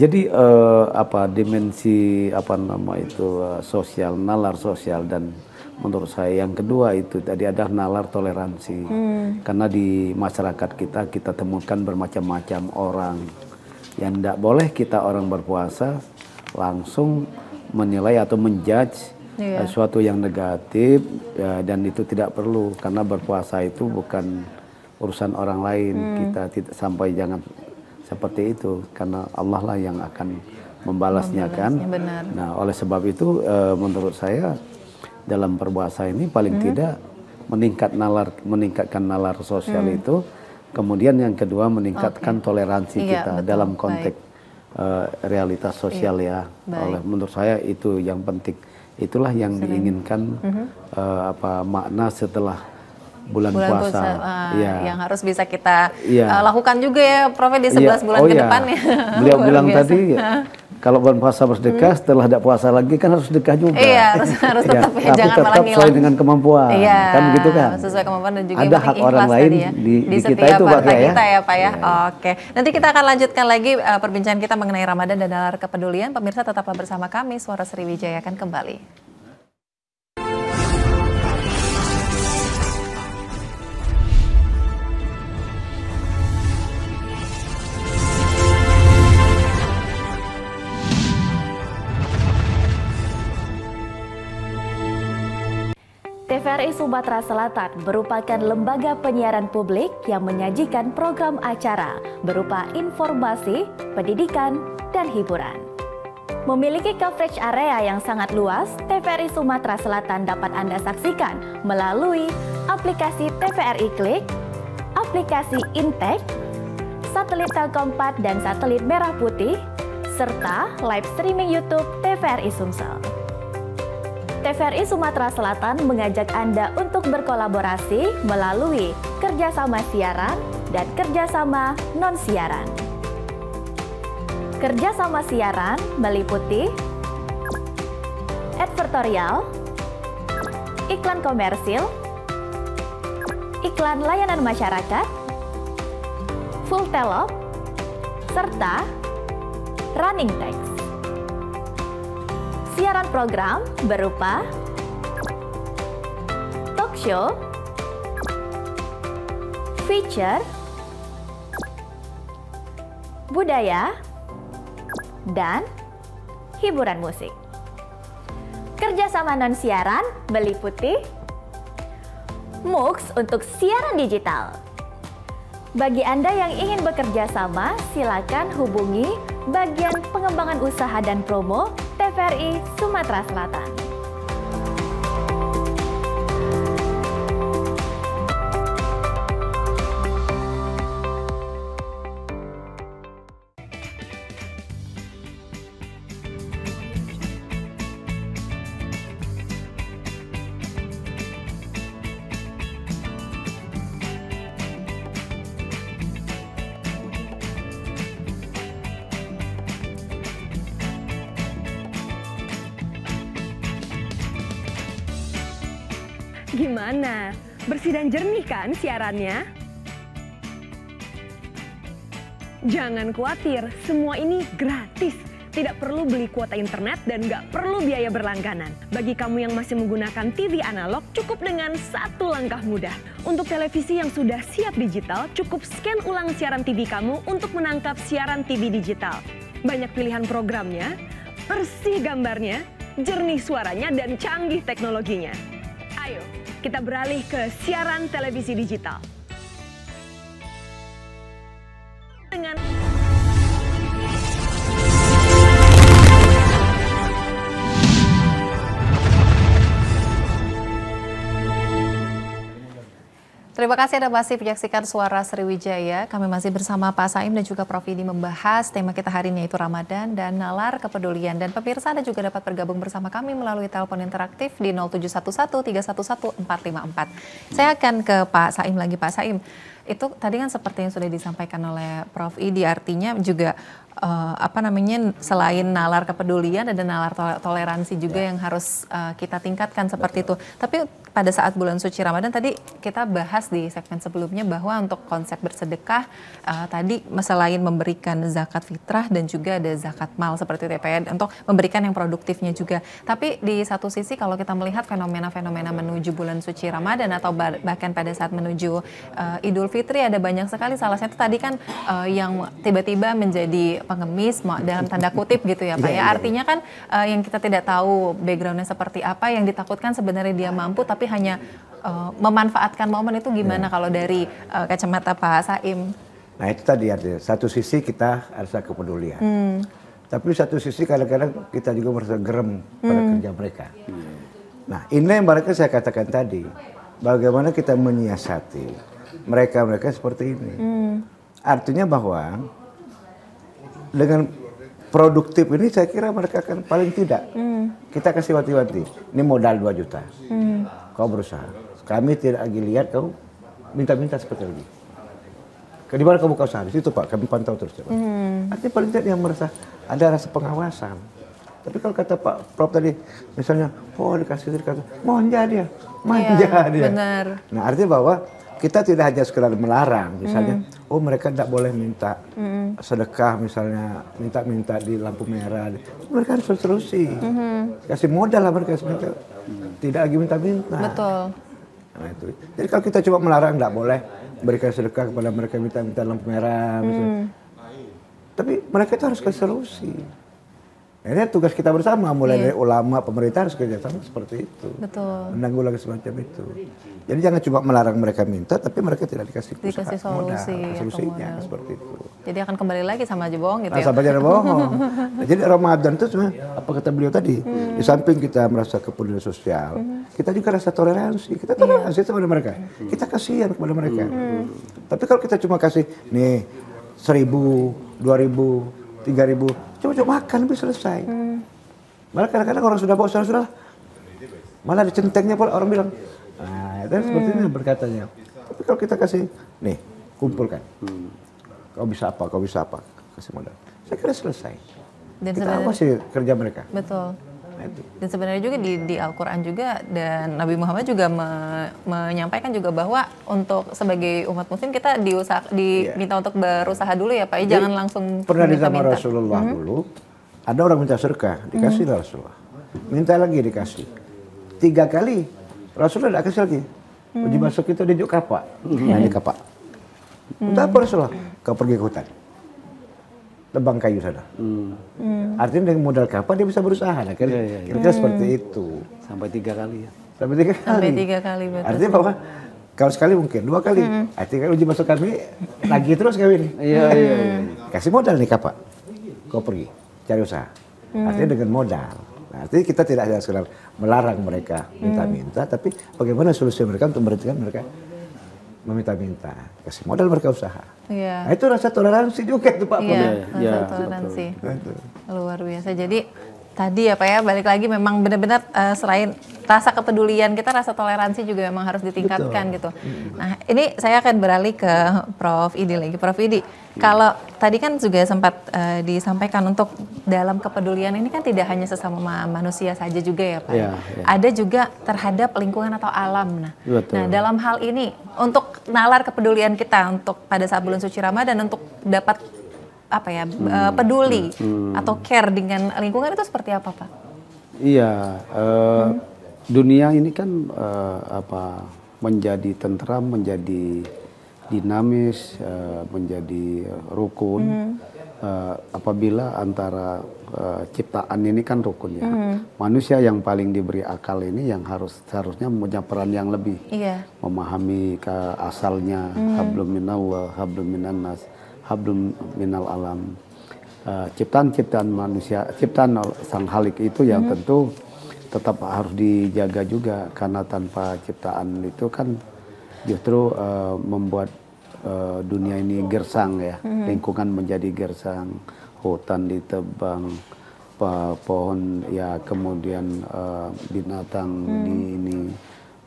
Jadi eh, apa dimensi apa nama itu eh, sosial nalar sosial dan menurut saya yang kedua itu tadi ada nalar toleransi hmm. karena di masyarakat kita kita temukan bermacam-macam orang yang tidak boleh kita orang berpuasa langsung menilai atau menjudge yeah. Iya. suatu yang negatif ya, dan itu tidak perlu karena berpuasa itu bukan urusan orang lain hmm. kita tidak sampai jangan seperti itu karena Allah lah yang akan membalasnya, kan. Benar. Nah, oleh sebab itu e, menurut saya dalam perbuatan ini paling hmm. tidak meningkat nalar meningkatkan nalar sosial hmm. itu kemudian yang kedua meningkatkan okay. toleransi iya, kita betul. dalam konteks e, realitas sosial iya. ya oleh menurut saya itu yang penting itulah yang Sering. diinginkan mm -hmm. uh, apa makna setelah bulan, bulan puasa, puasa uh, ya. yang harus bisa kita ya. uh, lakukan juga ya Prof ya, di 11 ya. bulan oh, ke ya. depan ya. Beliau bilang biasa. tadi kalau bulan puasa harus dekat, hmm. setelah tidak puasa lagi kan harus sedekah juga. Iya, harus, harus iya. tetap ya, ya jangan tetap malah sesuai dengan kemampuan. Iya, kan gitu kan. Sesuai kemampuan dan juga ada hak orang lain ya, di, di, di kita itu Pak ya. kita ya Pak ya. ya. Oke. Nanti kita akan lanjutkan lagi uh, perbincangan kita mengenai Ramadan dan nalar kepedulian. Pemirsa tetaplah bersama kami Suara Sriwijaya akan kembali. RRI Sumatera Selatan merupakan lembaga penyiaran publik yang menyajikan program acara berupa informasi, pendidikan, dan hiburan. Memiliki coverage area yang sangat luas, TVRI Sumatera Selatan dapat Anda saksikan melalui aplikasi TVRI Klik, aplikasi Intech, satelit Telkom 4 dan satelit Merah Putih, serta live streaming YouTube TVRI Sumsel. TVRI Sumatera Selatan mengajak Anda untuk berkolaborasi melalui kerjasama siaran dan kerjasama non-siaran. Kerjasama siaran meliputi advertorial, iklan komersil, iklan layanan masyarakat, full telop, serta running tag siaran program berupa talk show, feature, budaya, dan hiburan musik. Kerjasama non siaran meliputi MOOCs untuk siaran digital. Bagi Anda yang ingin bekerja sama, silakan hubungi bagian pengembangan usaha dan promo TVRI Sumatera Selatan. kan siarannya? Jangan khawatir, semua ini gratis. Tidak perlu beli kuota internet dan nggak perlu biaya berlangganan. Bagi kamu yang masih menggunakan TV analog, cukup dengan satu langkah mudah. Untuk televisi yang sudah siap digital, cukup scan ulang siaran TV kamu untuk menangkap siaran TV digital. Banyak pilihan programnya, bersih gambarnya, jernih suaranya, dan canggih teknologinya. Ayo, kita beralih ke siaran televisi digital. Dengan Terima kasih Anda masih menyaksikan Suara Sriwijaya. Kami masih bersama Pak Saim dan juga Prof. Ini membahas tema kita hari ini yaitu Ramadan dan nalar kepedulian. Dan pemirsa Anda juga dapat bergabung bersama kami melalui telepon interaktif di 0711 311 454. Saya akan ke Pak Saim lagi. Pak Saim, itu tadi kan seperti yang sudah disampaikan oleh Prof Idi artinya juga uh, apa namanya selain nalar kepedulian ada nalar toleransi juga ya. yang harus uh, kita tingkatkan seperti Betul. itu. Tapi pada saat bulan suci Ramadan tadi kita bahas di segmen sebelumnya bahwa untuk konsep bersedekah uh, tadi selain memberikan zakat fitrah dan juga ada zakat mal seperti TPN untuk memberikan yang produktifnya juga. Tapi di satu sisi kalau kita melihat fenomena-fenomena menuju bulan suci Ramadan atau bahkan pada saat menuju uh, Idul Fitri ada banyak sekali salah satu tadi kan uh, yang tiba-tiba menjadi pengemis dalam tanda kutip gitu ya Pak iya, ya. Iya, iya. Artinya kan uh, yang kita tidak tahu backgroundnya seperti apa yang ditakutkan sebenarnya dia mampu tapi hanya uh, memanfaatkan momen itu gimana ya. kalau dari uh, kacamata Pak Saim? Nah itu tadi artinya satu sisi kita harus kepedulian. Hmm. Tapi satu sisi kadang-kadang kita juga merasa gerem hmm. pada kerja mereka. Nah ini yang mereka saya katakan tadi, bagaimana kita menyiasati mereka-mereka seperti ini. Hmm. Artinya bahwa dengan produktif ini saya kira mereka akan paling tidak hmm. kita kasih wanti-wanti. Ini modal 2 juta. Hmm. Kau berusaha. Kami tidak lagi lihat kau minta-minta seperti ini. Di mana kamu buka usaha? Di situ Pak, kami pantau terus. Pak. Hmm. Artinya paling tidak yang merasa ada rasa pengawasan. Tapi kalau kata Pak Prof tadi, misalnya, oh dikasih dikasih, manja dia, manja ya, dia. Benar. Nah artinya bahwa kita tidak hanya sekedar melarang, misalnya, mm. oh mereka tidak boleh minta mm. sedekah, misalnya minta-minta di lampu merah, mereka harus solusi, mm-hmm. kasih modal lah mereka mereka tidak lagi minta-minta. Betul. Nah itu, jadi kalau kita coba melarang tidak boleh berikan sedekah kepada mereka minta-minta lampu merah, misalnya. Mm. tapi mereka itu harus kasih solusi. Ini tugas kita bersama, mulai yeah. dari ulama, pemerintah harus kerjasama seperti itu. Betul. Menanggulangi semacam itu. Jadi jangan cuma melarang mereka minta, tapi mereka tidak dikasih, dikasih solusi, modal, solusinya modal. seperti itu. Jadi akan kembali lagi sama aja bohong gitu nah, ya? Sama aja bohong. nah, jadi Ramadan itu sebenarnya, apa kata beliau tadi, hmm. di samping kita merasa kepedulian sosial, hmm. kita juga rasa toleransi. Kita toleransi yeah. kepada mereka. Hmm. Kita kasihan kepada mereka. Hmm. Tapi kalau kita cuma kasih, nih, seribu, dua ribu, tiga ribu coba coba makan bisa selesai hmm. malah kadang-kadang orang sudah bosan sudah malah dicentengnya pula orang bilang nah itu hmm. seperti ini berkatanya tapi kalau kita kasih nih kumpulkan hmm. kau bisa apa kau bisa apa kasih modal saya kira selesai Dan kita awasi kerja mereka betul dan sebenarnya juga di, di Al-Quran juga dan Nabi Muhammad juga me, menyampaikan juga bahwa untuk sebagai umat muslim kita diusaha, diminta yeah. untuk berusaha dulu ya Pak, ya. Jadi, jangan langsung pernah minta, -minta. Rasulullah hmm. dulu, ada orang minta surga, dikasih hmm. Rasulullah. Minta lagi dikasih. Tiga kali, Rasulullah tidak kasih lagi. Hmm. Uji masuk itu dia juga kapak, nah, ini hmm. kapak. Hmm. Untuk apa Rasulullah? Kau pergi ke hutan tebang kayu sana. Hmm. Hmm. Artinya dengan modal kapan dia bisa berusaha, nah, kira-kira Ya, ya, ya. hmm. seperti itu. Sampai tiga kali ya. Sampai tiga kali. Sampai tiga kali betul. Artinya bahwa kalau sekali mungkin dua kali. Hmm. Artinya uji masuk kami lagi terus kami ini. Iya iya, iya, hmm. iya. Kasih modal nih kapal. Kau pergi cari usaha. Hmm. Artinya dengan modal. Nah, artinya kita tidak hanya sekedar melarang mereka minta-minta, hmm. tapi bagaimana solusi mereka untuk memberikan mereka meminta-minta kasih modal mereka usaha. Iya. Nah, itu rasa toleransi juga tuh Pak. Iya, ya, rasa iya, iya, toleransi. Betul. Nah, Luar biasa. Jadi Tadi ya Pak ya, balik lagi memang benar-benar uh, eh, selain rasa kepedulian kita, rasa toleransi juga memang harus ditingkatkan Betul. gitu. Nah ini saya akan beralih ke Prof. Idi lagi. Prof. Idi, kalau tadi kan juga sempat uh, disampaikan untuk dalam kepedulian ini kan tidak hanya sesama manusia saja juga ya Pak. Ya, ya. Ada juga terhadap lingkungan atau alam. Nah, nah dalam hal ini untuk nalar kepedulian kita untuk pada saat bulan suci Ramadan untuk dapat apa ya eh, hmm. peduli hmm. hmm. atau care dengan lingkungan itu seperti apa pak? Iya uh, hmm. dunia ini kan uh, apa menjadi tentram menjadi dinamis uh, menjadi rukun hmm. uh, apabila antara uh, ciptaan ini kan rukun ya hmm. manusia yang paling diberi akal ini yang harus seharusnya punya peran yang lebih yeah. memahami ke asalnya hmm. habluminallah habluminanas hmm hablum minal alam eh, ciptaan-ciptaan manusia ciptaan sang halik itu yang hmm. tentu tetap harus dijaga juga karena tanpa ciptaan itu kan justru uh, membuat uh, dunia ini gersang ya hmm. lingkungan menjadi gersang hutan ditebang pohon ya kemudian uh, binatang hmm. di ini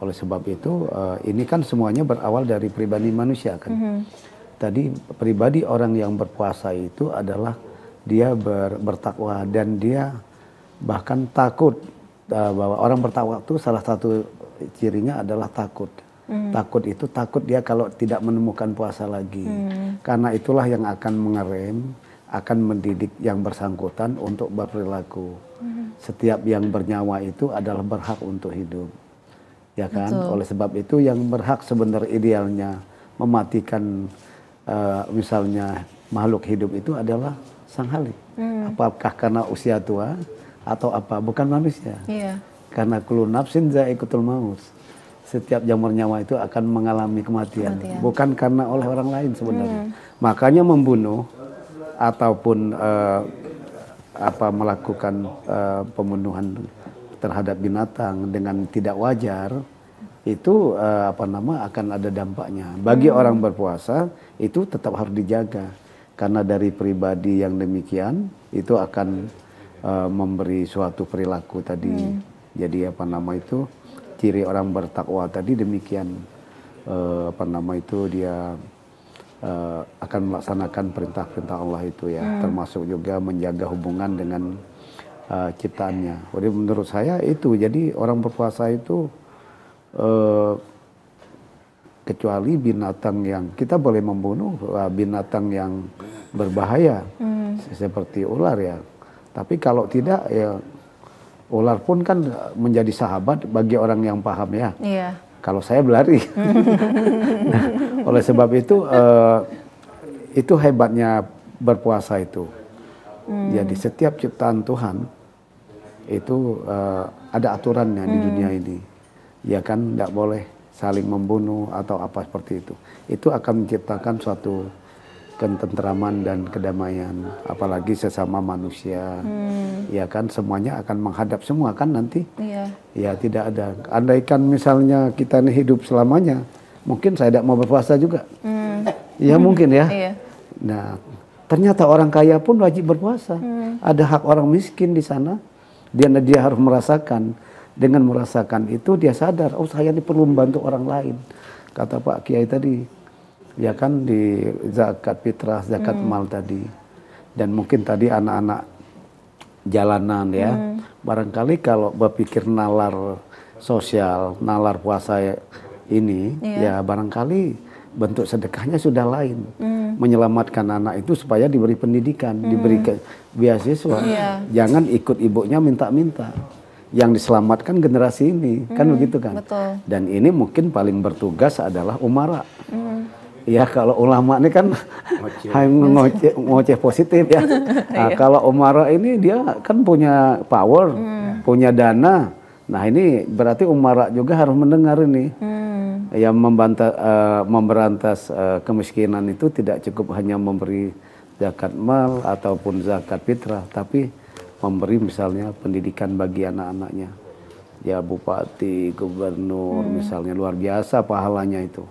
oleh sebab itu uh, ini kan semuanya berawal dari pribadi manusia kan hmm tadi pribadi orang yang berpuasa itu adalah dia ber, bertakwa dan dia bahkan takut uh, bahwa orang bertakwa itu salah satu cirinya adalah takut. Hmm. Takut itu takut dia kalau tidak menemukan puasa lagi. Hmm. Karena itulah yang akan mengerem, akan mendidik yang bersangkutan untuk berperilaku. Hmm. Setiap yang bernyawa itu adalah berhak untuk hidup. Ya kan? Betul. Oleh sebab itu yang berhak sebenarnya idealnya mematikan uh, misalnya makhluk hidup itu adalah sang halik. Hmm. Apakah karena usia tua atau apa? Bukan manusia. Yeah. Karena kulu nafsin zaikutul maus. Setiap jamur nyawa itu akan mengalami kematian. kematian. Bukan karena oleh orang lain sebenarnya. Hmm. Makanya membunuh ataupun uh, apa melakukan uh, pembunuhan terhadap binatang dengan tidak wajar itu uh, apa nama akan ada dampaknya. Bagi hmm. orang berpuasa itu tetap harus dijaga karena dari pribadi yang demikian itu akan uh, memberi suatu perilaku tadi. Hmm. Jadi apa nama itu ciri orang bertakwa tadi demikian uh, apa nama itu dia uh, akan melaksanakan perintah-perintah Allah itu ya, hmm. termasuk juga menjaga hubungan dengan uh, ciptaannya. Jadi menurut saya itu jadi orang berpuasa itu Eh, kecuali binatang yang kita boleh membunuh binatang yang berbahaya hmm. seperti ular ya. Tapi kalau tidak ya ular pun kan menjadi sahabat bagi orang yang paham ya. yeah. Kalau saya berlari. nah, oleh sebab itu eh, itu hebatnya berpuasa itu. Hmm. Jadi setiap ciptaan Tuhan itu uh, ada aturannya hmm. di dunia hmm. ini ya kan tidak boleh saling membunuh atau apa seperti itu. Itu akan menciptakan suatu ketentraman dan kedamaian, apalagi sesama manusia. Hmm. Ya kan semuanya akan menghadap semua kan nanti. yeah. Ya tidak ada. Andaikan misalnya kita ini hidup selamanya, mungkin saya tidak mau berpuasa juga. Hmm. Ya mungkin ya. Yeah. Nah, ternyata orang kaya pun wajib berpuasa. Hmm. Ada hak orang miskin di sana. Dia dia harus merasakan dengan merasakan itu dia sadar, oh saya ini perlu membantu orang lain. Kata Pak Kiai tadi, ya kan di zakat fitrah, zakat hmm. mal tadi. Dan mungkin tadi anak-anak jalanan ya, hmm. barangkali kalau berpikir nalar sosial, nalar puasa ini, yeah. ya barangkali bentuk sedekahnya sudah lain. hmm. Menyelamatkan anak itu supaya diberi pendidikan, hmm. diberi beasiswa. Yeah. Jangan ikut ibunya minta-minta yang diselamatkan generasi ini kan hmm, kan begitu kan betul. dan ini mungkin paling bertugas adalah umara hmm. Ya kalau ulama ini kan ngoceh, ngoceh positif ya. Nah, iya. kalau Umara ini dia kan punya power, hmm. punya dana. Nah ini berarti Umara juga harus mendengar ini. Hmm. Yang membanta, uh, memberantas uh, kemiskinan itu tidak cukup hanya memberi zakat mal ataupun zakat fitrah, tapi memberi misalnya pendidikan bagi anak-anaknya. Ya bupati, gubernur hmm. misalnya luar biasa pahalanya itu.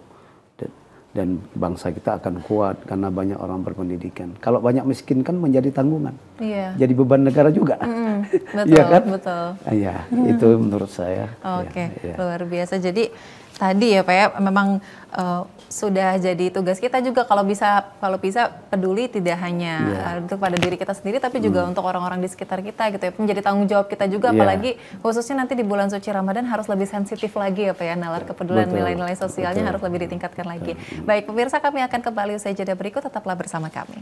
Dan bangsa kita akan kuat karena banyak orang berpendidikan. Kalau banyak miskin kan menjadi tanggungan. Iya. Jadi beban negara juga. Mm, betul, ya kan? betul. Iya, itu menurut saya. Oke, okay, ya, ya. luar biasa. Jadi tadi ya Pak ya memang uh, sudah jadi tugas kita juga kalau bisa kalau bisa peduli tidak hanya yeah. Iya. untuk pada diri kita sendiri tapi juga hmm. untuk orang-orang di sekitar kita gitu ya menjadi tanggung jawab kita juga yeah. apalagi khususnya nanti di bulan suci Ramadan harus lebih sensitif lagi ya Pak ya nalar kepedulian nilai-nilai sosialnya Betul. harus lebih ditingkatkan lagi. Betul. Iya. Baik pemirsa kami akan kembali usai jeda berikut tetaplah bersama kami.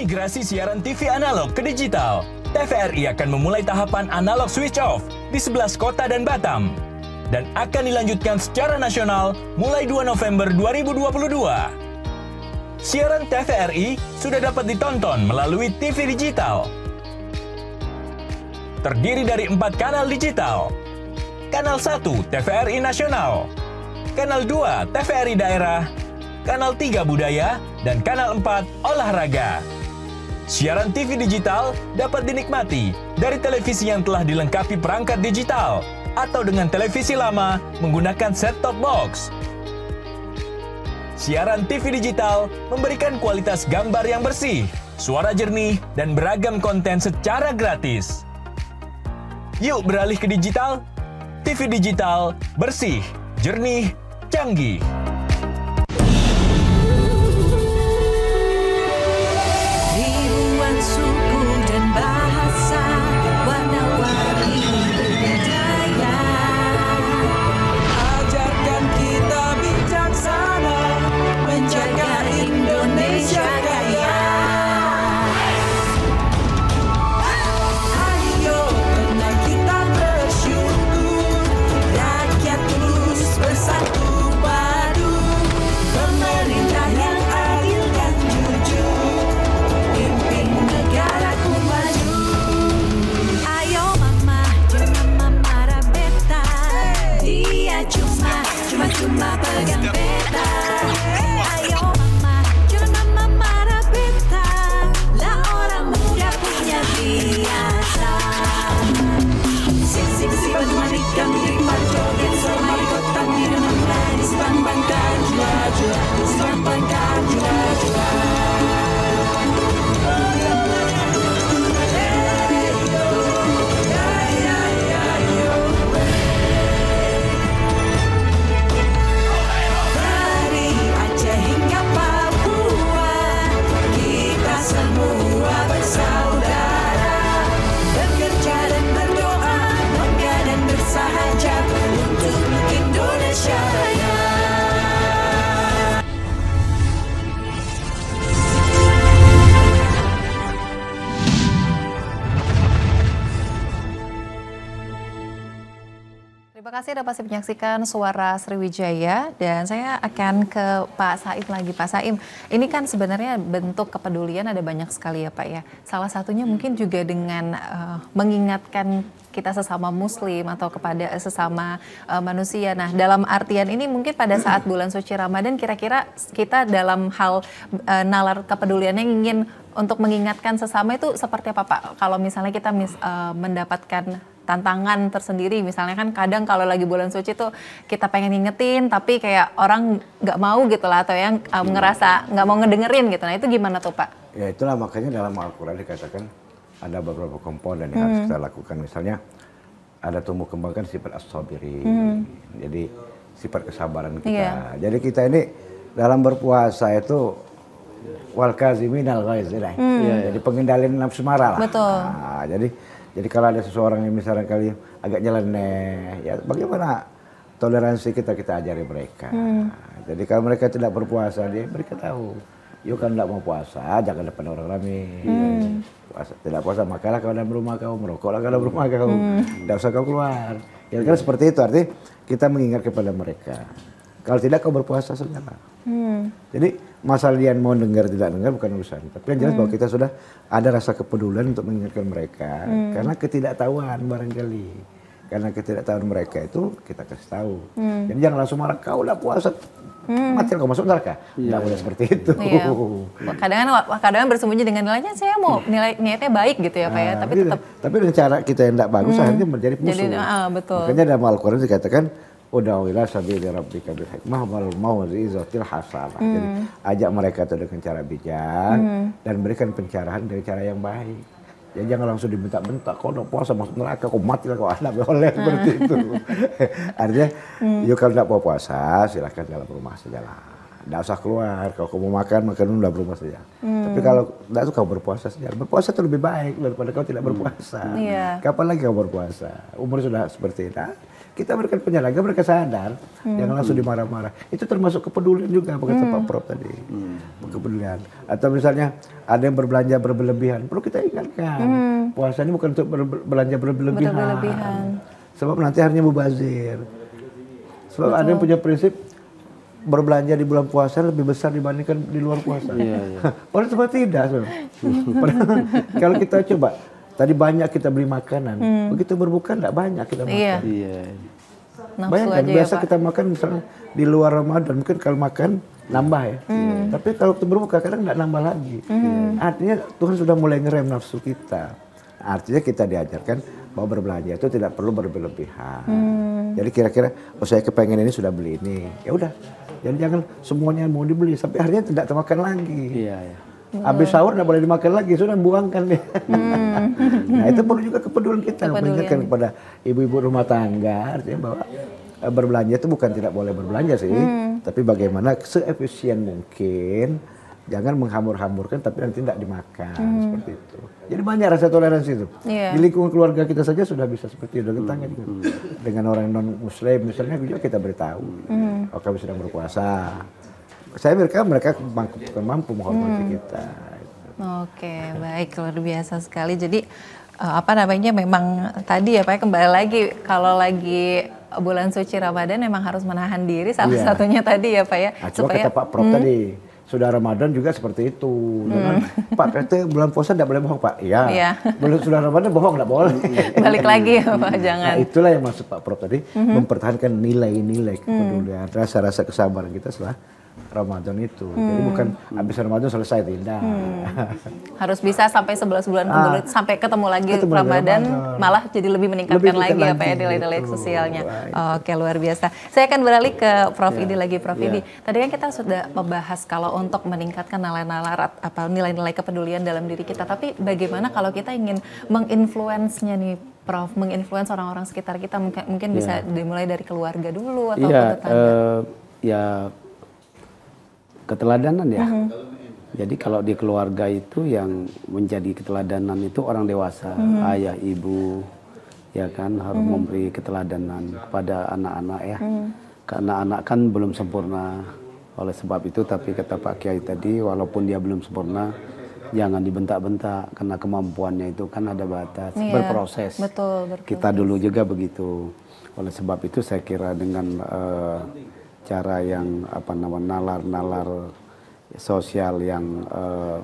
migrasi siaran TV analog ke digital. TVRI akan memulai tahapan analog switch off di 11 kota dan Batam dan akan dilanjutkan secara nasional mulai 2 November 2022. Siaran TVRI sudah dapat ditonton melalui TV digital. Terdiri dari empat kanal digital. Kanal 1 TVRI Nasional, Kanal 2 TVRI Daerah, Kanal 3 Budaya, dan Kanal 4 Olahraga. Siaran TV digital dapat dinikmati dari televisi yang telah dilengkapi perangkat digital atau dengan televisi lama menggunakan set-top box. Siaran TV digital memberikan kualitas gambar yang bersih, suara jernih, dan beragam konten secara gratis. Yuk beralih ke digital. TV digital bersih, jernih, canggih. Terima kasih Anda masih menyaksikan suara Sriwijaya dan saya akan ke Pak Said lagi. Pak Saim, ini kan sebenarnya bentuk kepedulian ada banyak sekali ya Pak ya. Salah satunya mungkin juga dengan uh, mengingatkan kita sesama muslim atau kepada eh, sesama uh, manusia. Nah, dalam artian ini mungkin pada saat bulan suci Ramadan kira-kira kita dalam hal uh, nalar kepeduliannya ingin untuk mengingatkan sesama itu seperti apa Pak? Kalau misalnya kita mis, uh, mendapatkan tantangan tersendiri misalnya kan kadang kalau lagi bulan suci tuh kita pengen ngingetin tapi kayak orang nggak mau gitu lah atau yang um, ngerasa nggak mau ngedengerin gitu nah itu gimana tuh pak? Ya itulah makanya dalam Al-Quran dikatakan ada beberapa komponen yang hmm. harus kita lakukan misalnya ada tumbuh kembangkan sifat asobiri. hmm. jadi sifat kesabaran kita yeah. jadi kita ini dalam berpuasa itu wal kazimin al ghaiz hmm. Iya, jadi pengendalian nafsu marah lah. Betul. Nah, jadi jadi kalau ada seseorang yang misalnya kali agak nyeleneh, ya bagaimana toleransi kita kita ajari mereka. Hmm. Jadi kalau mereka tidak berpuasa, dia mereka tahu. Yuk kan tidak mau puasa, jangan depan orang ramai. Hmm. Puasa, tidak puasa, makalah kalau dalam rumah kau, merokoklah kalau dalam rumah kau. Hmm. usah kau keluar. Ya kan hmm. seperti itu, artinya kita mengingat kepada mereka. Kalau tidak kau berpuasa, sebenarnya. Hmm. Jadi masalah yang mau dengar tidak dengar bukan urusan tapi yang jelas hmm. bahwa kita sudah ada rasa kepedulian untuk mengingatkan mereka hmm. karena ketidaktahuan barangkali karena ketidaktahuan mereka itu kita kasih tahu hmm. jadi jangan langsung marah kau udah puasa hmm. mati kau masuk neraka yeah. tidak boleh seperti iya. itu iya. kadang kadang kadang bersembunyi dengan nilainya saya mau iya. nilai niatnya baik gitu ya pak ya. nah, ya tapi tapi dengan cara kita yang tidak bagus hmm. akhirnya menjadi musuh jadi, uh, betul. makanya dalam Al-Quran dikatakan Udah ila sabili rabbika bil hikmah wal mau'izatil hasanah. Hmm. Jadi ajak mereka itu dengan cara bijak hmm. dan berikan pencerahan dari cara yang baik. Ya jangan langsung dibentak-bentak, kau tidak puasa masuk neraka, kau mati lah kau anak boleh hmm. seperti itu. Artinya, hmm. yuk kalau tidak mau puasa, silahkan dalam rumah lah tidak usah keluar. Kalau kamu makan, makan dulu dalam rumah saja. Hmm. Tapi kalau tidak suka berpuasa saja. Berpuasa itu lebih baik daripada kau tidak berpuasa. Hmm. Iya. Yeah. Kapan lagi kau berpuasa? Umur sudah seperti itu kita berikan penyelenggara mereka sadar hmm. jangan langsung dimarah-marah itu termasuk kepedulian juga kata hmm. Pak Prof tadi hmm. kepedulian atau misalnya ada yang berbelanja berlebihan perlu kita ingatkan hmm. puasa ini bukan untuk berbelanja berlebihan, sebab nanti harinya mubazir sebab Betul. ada yang punya prinsip berbelanja di bulan puasa lebih besar dibandingkan di luar puasa. Iya, iya. Padahal seperti tidak. kalau kita coba Tadi banyak kita beli makanan, hmm. begitu berbuka nggak banyak kita iya. makan. Iya. iya. Bayangkan ya, biasa ya, kita makan misalnya di luar Ramadan mungkin kalau makan nambah ya. Hmm. Iya. Tapi kalau kita berbuka kadang nggak nambah lagi. Hmm. Iya. Artinya Tuhan sudah mulai ngerem nafsu kita. Artinya kita diajarkan bahwa berbelanja itu tidak perlu berlebihan. Hmm. Jadi kira-kira oh saya kepengen ini sudah beli ini, ya udah. Jadi jangan semuanya mau dibeli sampai akhirnya tidak termakan lagi. Iya, iya. Habis sahur nggak boleh dimakan lagi, sudah buangkan dia. Hmm. nah itu perlu juga kepedulian kita kepedulian. mengingatkan kepada ibu-ibu rumah tangga artinya bahwa e, berbelanja itu bukan tidak boleh berbelanja sih, hmm. tapi bagaimana seefisien mungkin, jangan menghambur-hamburkan tapi nanti tidak dimakan hmm. seperti itu. Jadi banyak rasa toleransi itu. Yeah. Di lingkungan keluarga kita saja sudah bisa seperti itu. dengan hmm. dengan, dengan orang non Muslim misalnya juga kita beritahu, hmm. oh kami sedang berpuasa saya mereka mereka mampu, mampu menghormati hmm. kita. Oke, baik luar biasa sekali. Jadi eh, apa namanya memang tadi ya Pak kembali lagi kalau lagi bulan suci Ramadan memang harus menahan diri salah yeah. satunya tadi ya Pak ya. Nah, supaya kata Pak Prof hmm. tadi sudah Ramadan juga seperti itu. Ya kan? Hmm. Pak kata bulan puasa tidak boleh bohong Pak. Iya. Yeah. Belum sudah Ramadan bohong tidak boleh. Balik lagi ya Pak, hmm. jangan. Nah, itulah yang maksud Pak Prof tadi, mm -hmm. mempertahankan nilai-nilai hmm. kepedulian, rasa-rasa kesabaran kita setelah Ramadan itu. Hmm. Jadi bukan habis Ramadan selesai tidak. Hmm. Harus bisa sampai 11 bulan ah, sampai ketemu lagi ketemu Ramadan, Ramadan malah jadi lebih meningkatkan lebih lagi, apa ya nilai-nilai sosialnya. Oh, Oke, okay, luar biasa. Saya akan beralih ke Prof yeah. Idi ya, lagi Prof yeah. Idi. Tadi kan kita sudah membahas kalau untuk meningkatkan nilai-nilai apa nilai-nilai kepedulian dalam diri kita, tapi bagaimana kalau kita ingin menginfluensnya nih Prof, menginfluence orang-orang sekitar kita mungkin, mungkin yeah. bisa dimulai dari keluarga dulu atau yeah, tetangga. Uh, ya keteladanan ya. Mm -hmm. Jadi kalau di keluarga itu yang menjadi keteladanan itu orang dewasa, mm -hmm. ayah, ibu, ya kan harus mm -hmm. memberi keteladanan kepada anak-anak ya. Mm -hmm. Karena anak kan belum sempurna. Oleh sebab itu tapi kata Pak Kiai tadi walaupun dia belum sempurna jangan dibentak-bentak karena kemampuannya itu kan ada batas, yeah, berproses. Betul, berproses. Kita dulu juga begitu. Oleh sebab itu saya kira dengan uh, cara yang apa namanya nalar-nalar sosial yang uh,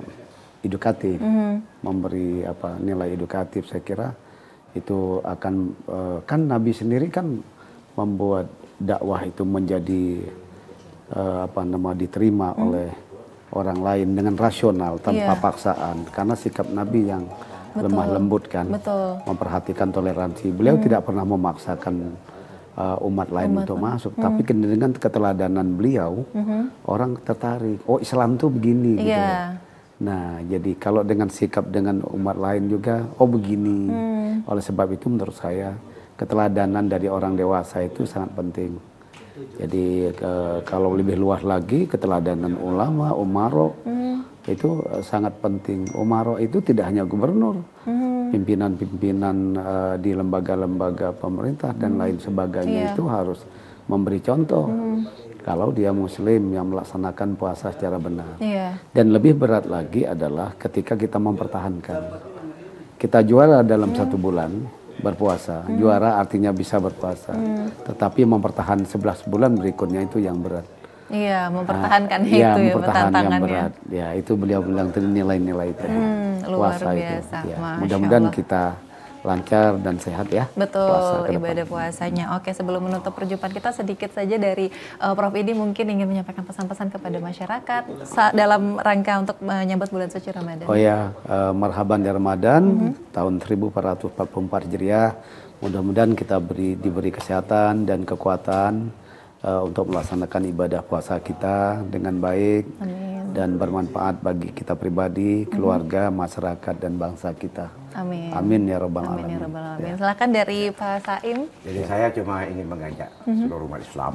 edukatif, mm -hmm. memberi apa nilai edukatif saya kira itu akan uh, kan Nabi sendiri kan membuat dakwah itu menjadi uh, apa nama diterima mm. oleh orang lain dengan rasional tanpa yeah. paksaan karena sikap Nabi yang Betul. lemah lembut kan Betul. memperhatikan toleransi beliau mm. tidak pernah memaksakan uh, umat lain umat untuk masuk. Hmm. Tapi dengan keteladanan beliau, hmm. orang tertarik. Oh Islam tuh begini. Yeah. Gitu. Iya. Nah, jadi kalau dengan sikap dengan umat lain juga, oh begini. Hmm. Oleh sebab itu menurut saya keteladanan dari orang dewasa itu sangat penting. Jadi ke, eh, kalau lebih luas lagi keteladanan ulama, umaro hmm. itu sangat penting. Umaro itu tidak hanya gubernur, hmm pimpinan-pimpinan uh, di lembaga-lembaga pemerintah dan hmm. lain sebagainya yeah. itu harus memberi contoh hmm. kalau dia muslim yang melaksanakan puasa secara benar. Yeah. Dan lebih berat lagi adalah ketika kita mempertahankan. Kita juara dalam hmm. satu bulan berpuasa. Hmm. Juara artinya bisa berpuasa. Hmm. Tetapi mempertahankan 11 bulan berikutnya itu yang berat. Iya, ah, mempertahankan uh, itu ya, mempertahankan ya yang berat. Ya, itu beliau bilang tadi nilai-nilai itu. Hmm, luar puasa biasa. Ya. Mudah-mudahan kita lancar dan sehat ya. Betul, puasa ibadah puasanya. Oke, sebelum menutup perjumpaan kita sedikit saja dari uh, Prof Idi mungkin ingin menyampaikan pesan-pesan kepada masyarakat dalam rangka untuk menyambut bulan suci Ramadan. Oh ya, uh, marhaban di Ramadan mm -hmm. tahun 1444 Hijriah. Mudah-mudahan kita beri diberi kesehatan dan kekuatan uh, untuk melaksanakan ibadah puasa kita dengan baik Amin. dan bermanfaat bagi kita pribadi, mhm. keluarga, Amin. masyarakat dan bangsa kita. Amin. Amin ya robbal alamin. Amin ya robbal alamin. Ya. Silakan dari Pak Saim. Jadi saya cuma ingin mengajak mm -hmm. seluruh umat Islam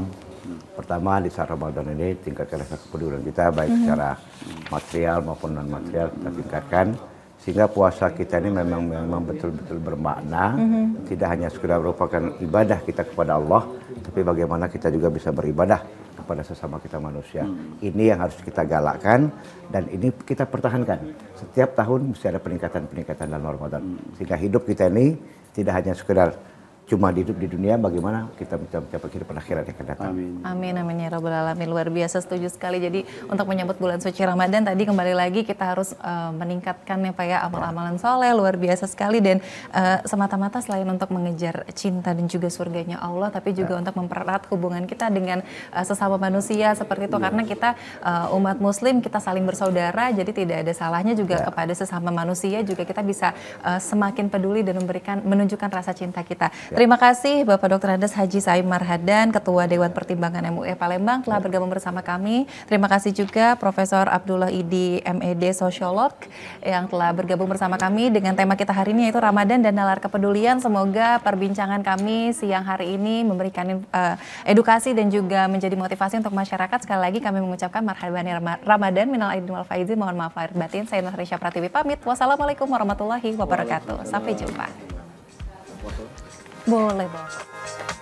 pertama di saat Ramadan ini tingkatkan rasa kepedulian kita baik mm -hmm. secara material maupun non material kita tingkatkan sehingga puasa kita ini memang memang betul-betul bermakna mm -hmm. tidak hanya sekedar merupakan ibadah kita kepada Allah tapi bagaimana kita juga bisa beribadah kepada sesama kita manusia mm. ini yang harus kita galakkan dan ini kita pertahankan setiap tahun mesti ada peningkatan-peningkatan dalam Ramadan mm. sehingga hidup kita ini tidak hanya sekedar cuma hidup di dunia bagaimana kita bisa mencapai kehidupan akhirat yang akan datang. Amin. Amin amin ya rabbal alamin. Luar biasa setuju sekali. Jadi untuk menyambut bulan suci Ramadan tadi kembali lagi kita harus uh, meningkatkan ya Pak ya amal-amalan soleh luar biasa sekali dan uh, semata-mata selain untuk mengejar cinta dan juga surganya Allah tapi juga ya. untuk mempererat hubungan kita dengan uh, sesama manusia seperti itu ya. karena kita uh, umat muslim kita saling bersaudara jadi tidak ada salahnya juga ya. kepada sesama manusia juga kita bisa uh, semakin peduli dan memberikan menunjukkan rasa cinta kita. Ya. Terima kasih Bapak Dr. Andes Haji Saim Marhadan, Ketua Dewan Pertimbangan MUI e Palembang telah ya. bergabung bersama kami. Terima kasih juga Profesor Abdullah Idi, MED Sosiolog yang telah bergabung bersama kami dengan tema kita hari ini yaitu Ramadan dan Nalar Kepedulian. Semoga perbincangan kami siang hari ini memberikan uh, edukasi dan juga menjadi motivasi untuk masyarakat. Sekali lagi kami mengucapkan marhaban ya, Ramadan, minal aidin wal faizin, mohon maaf lahir batin. Saya Nahrisya Pratiwi pamit. Wassalamualaikum warahmatullahi wabarakatuh. Sampai jumpa. Boleh, Bos.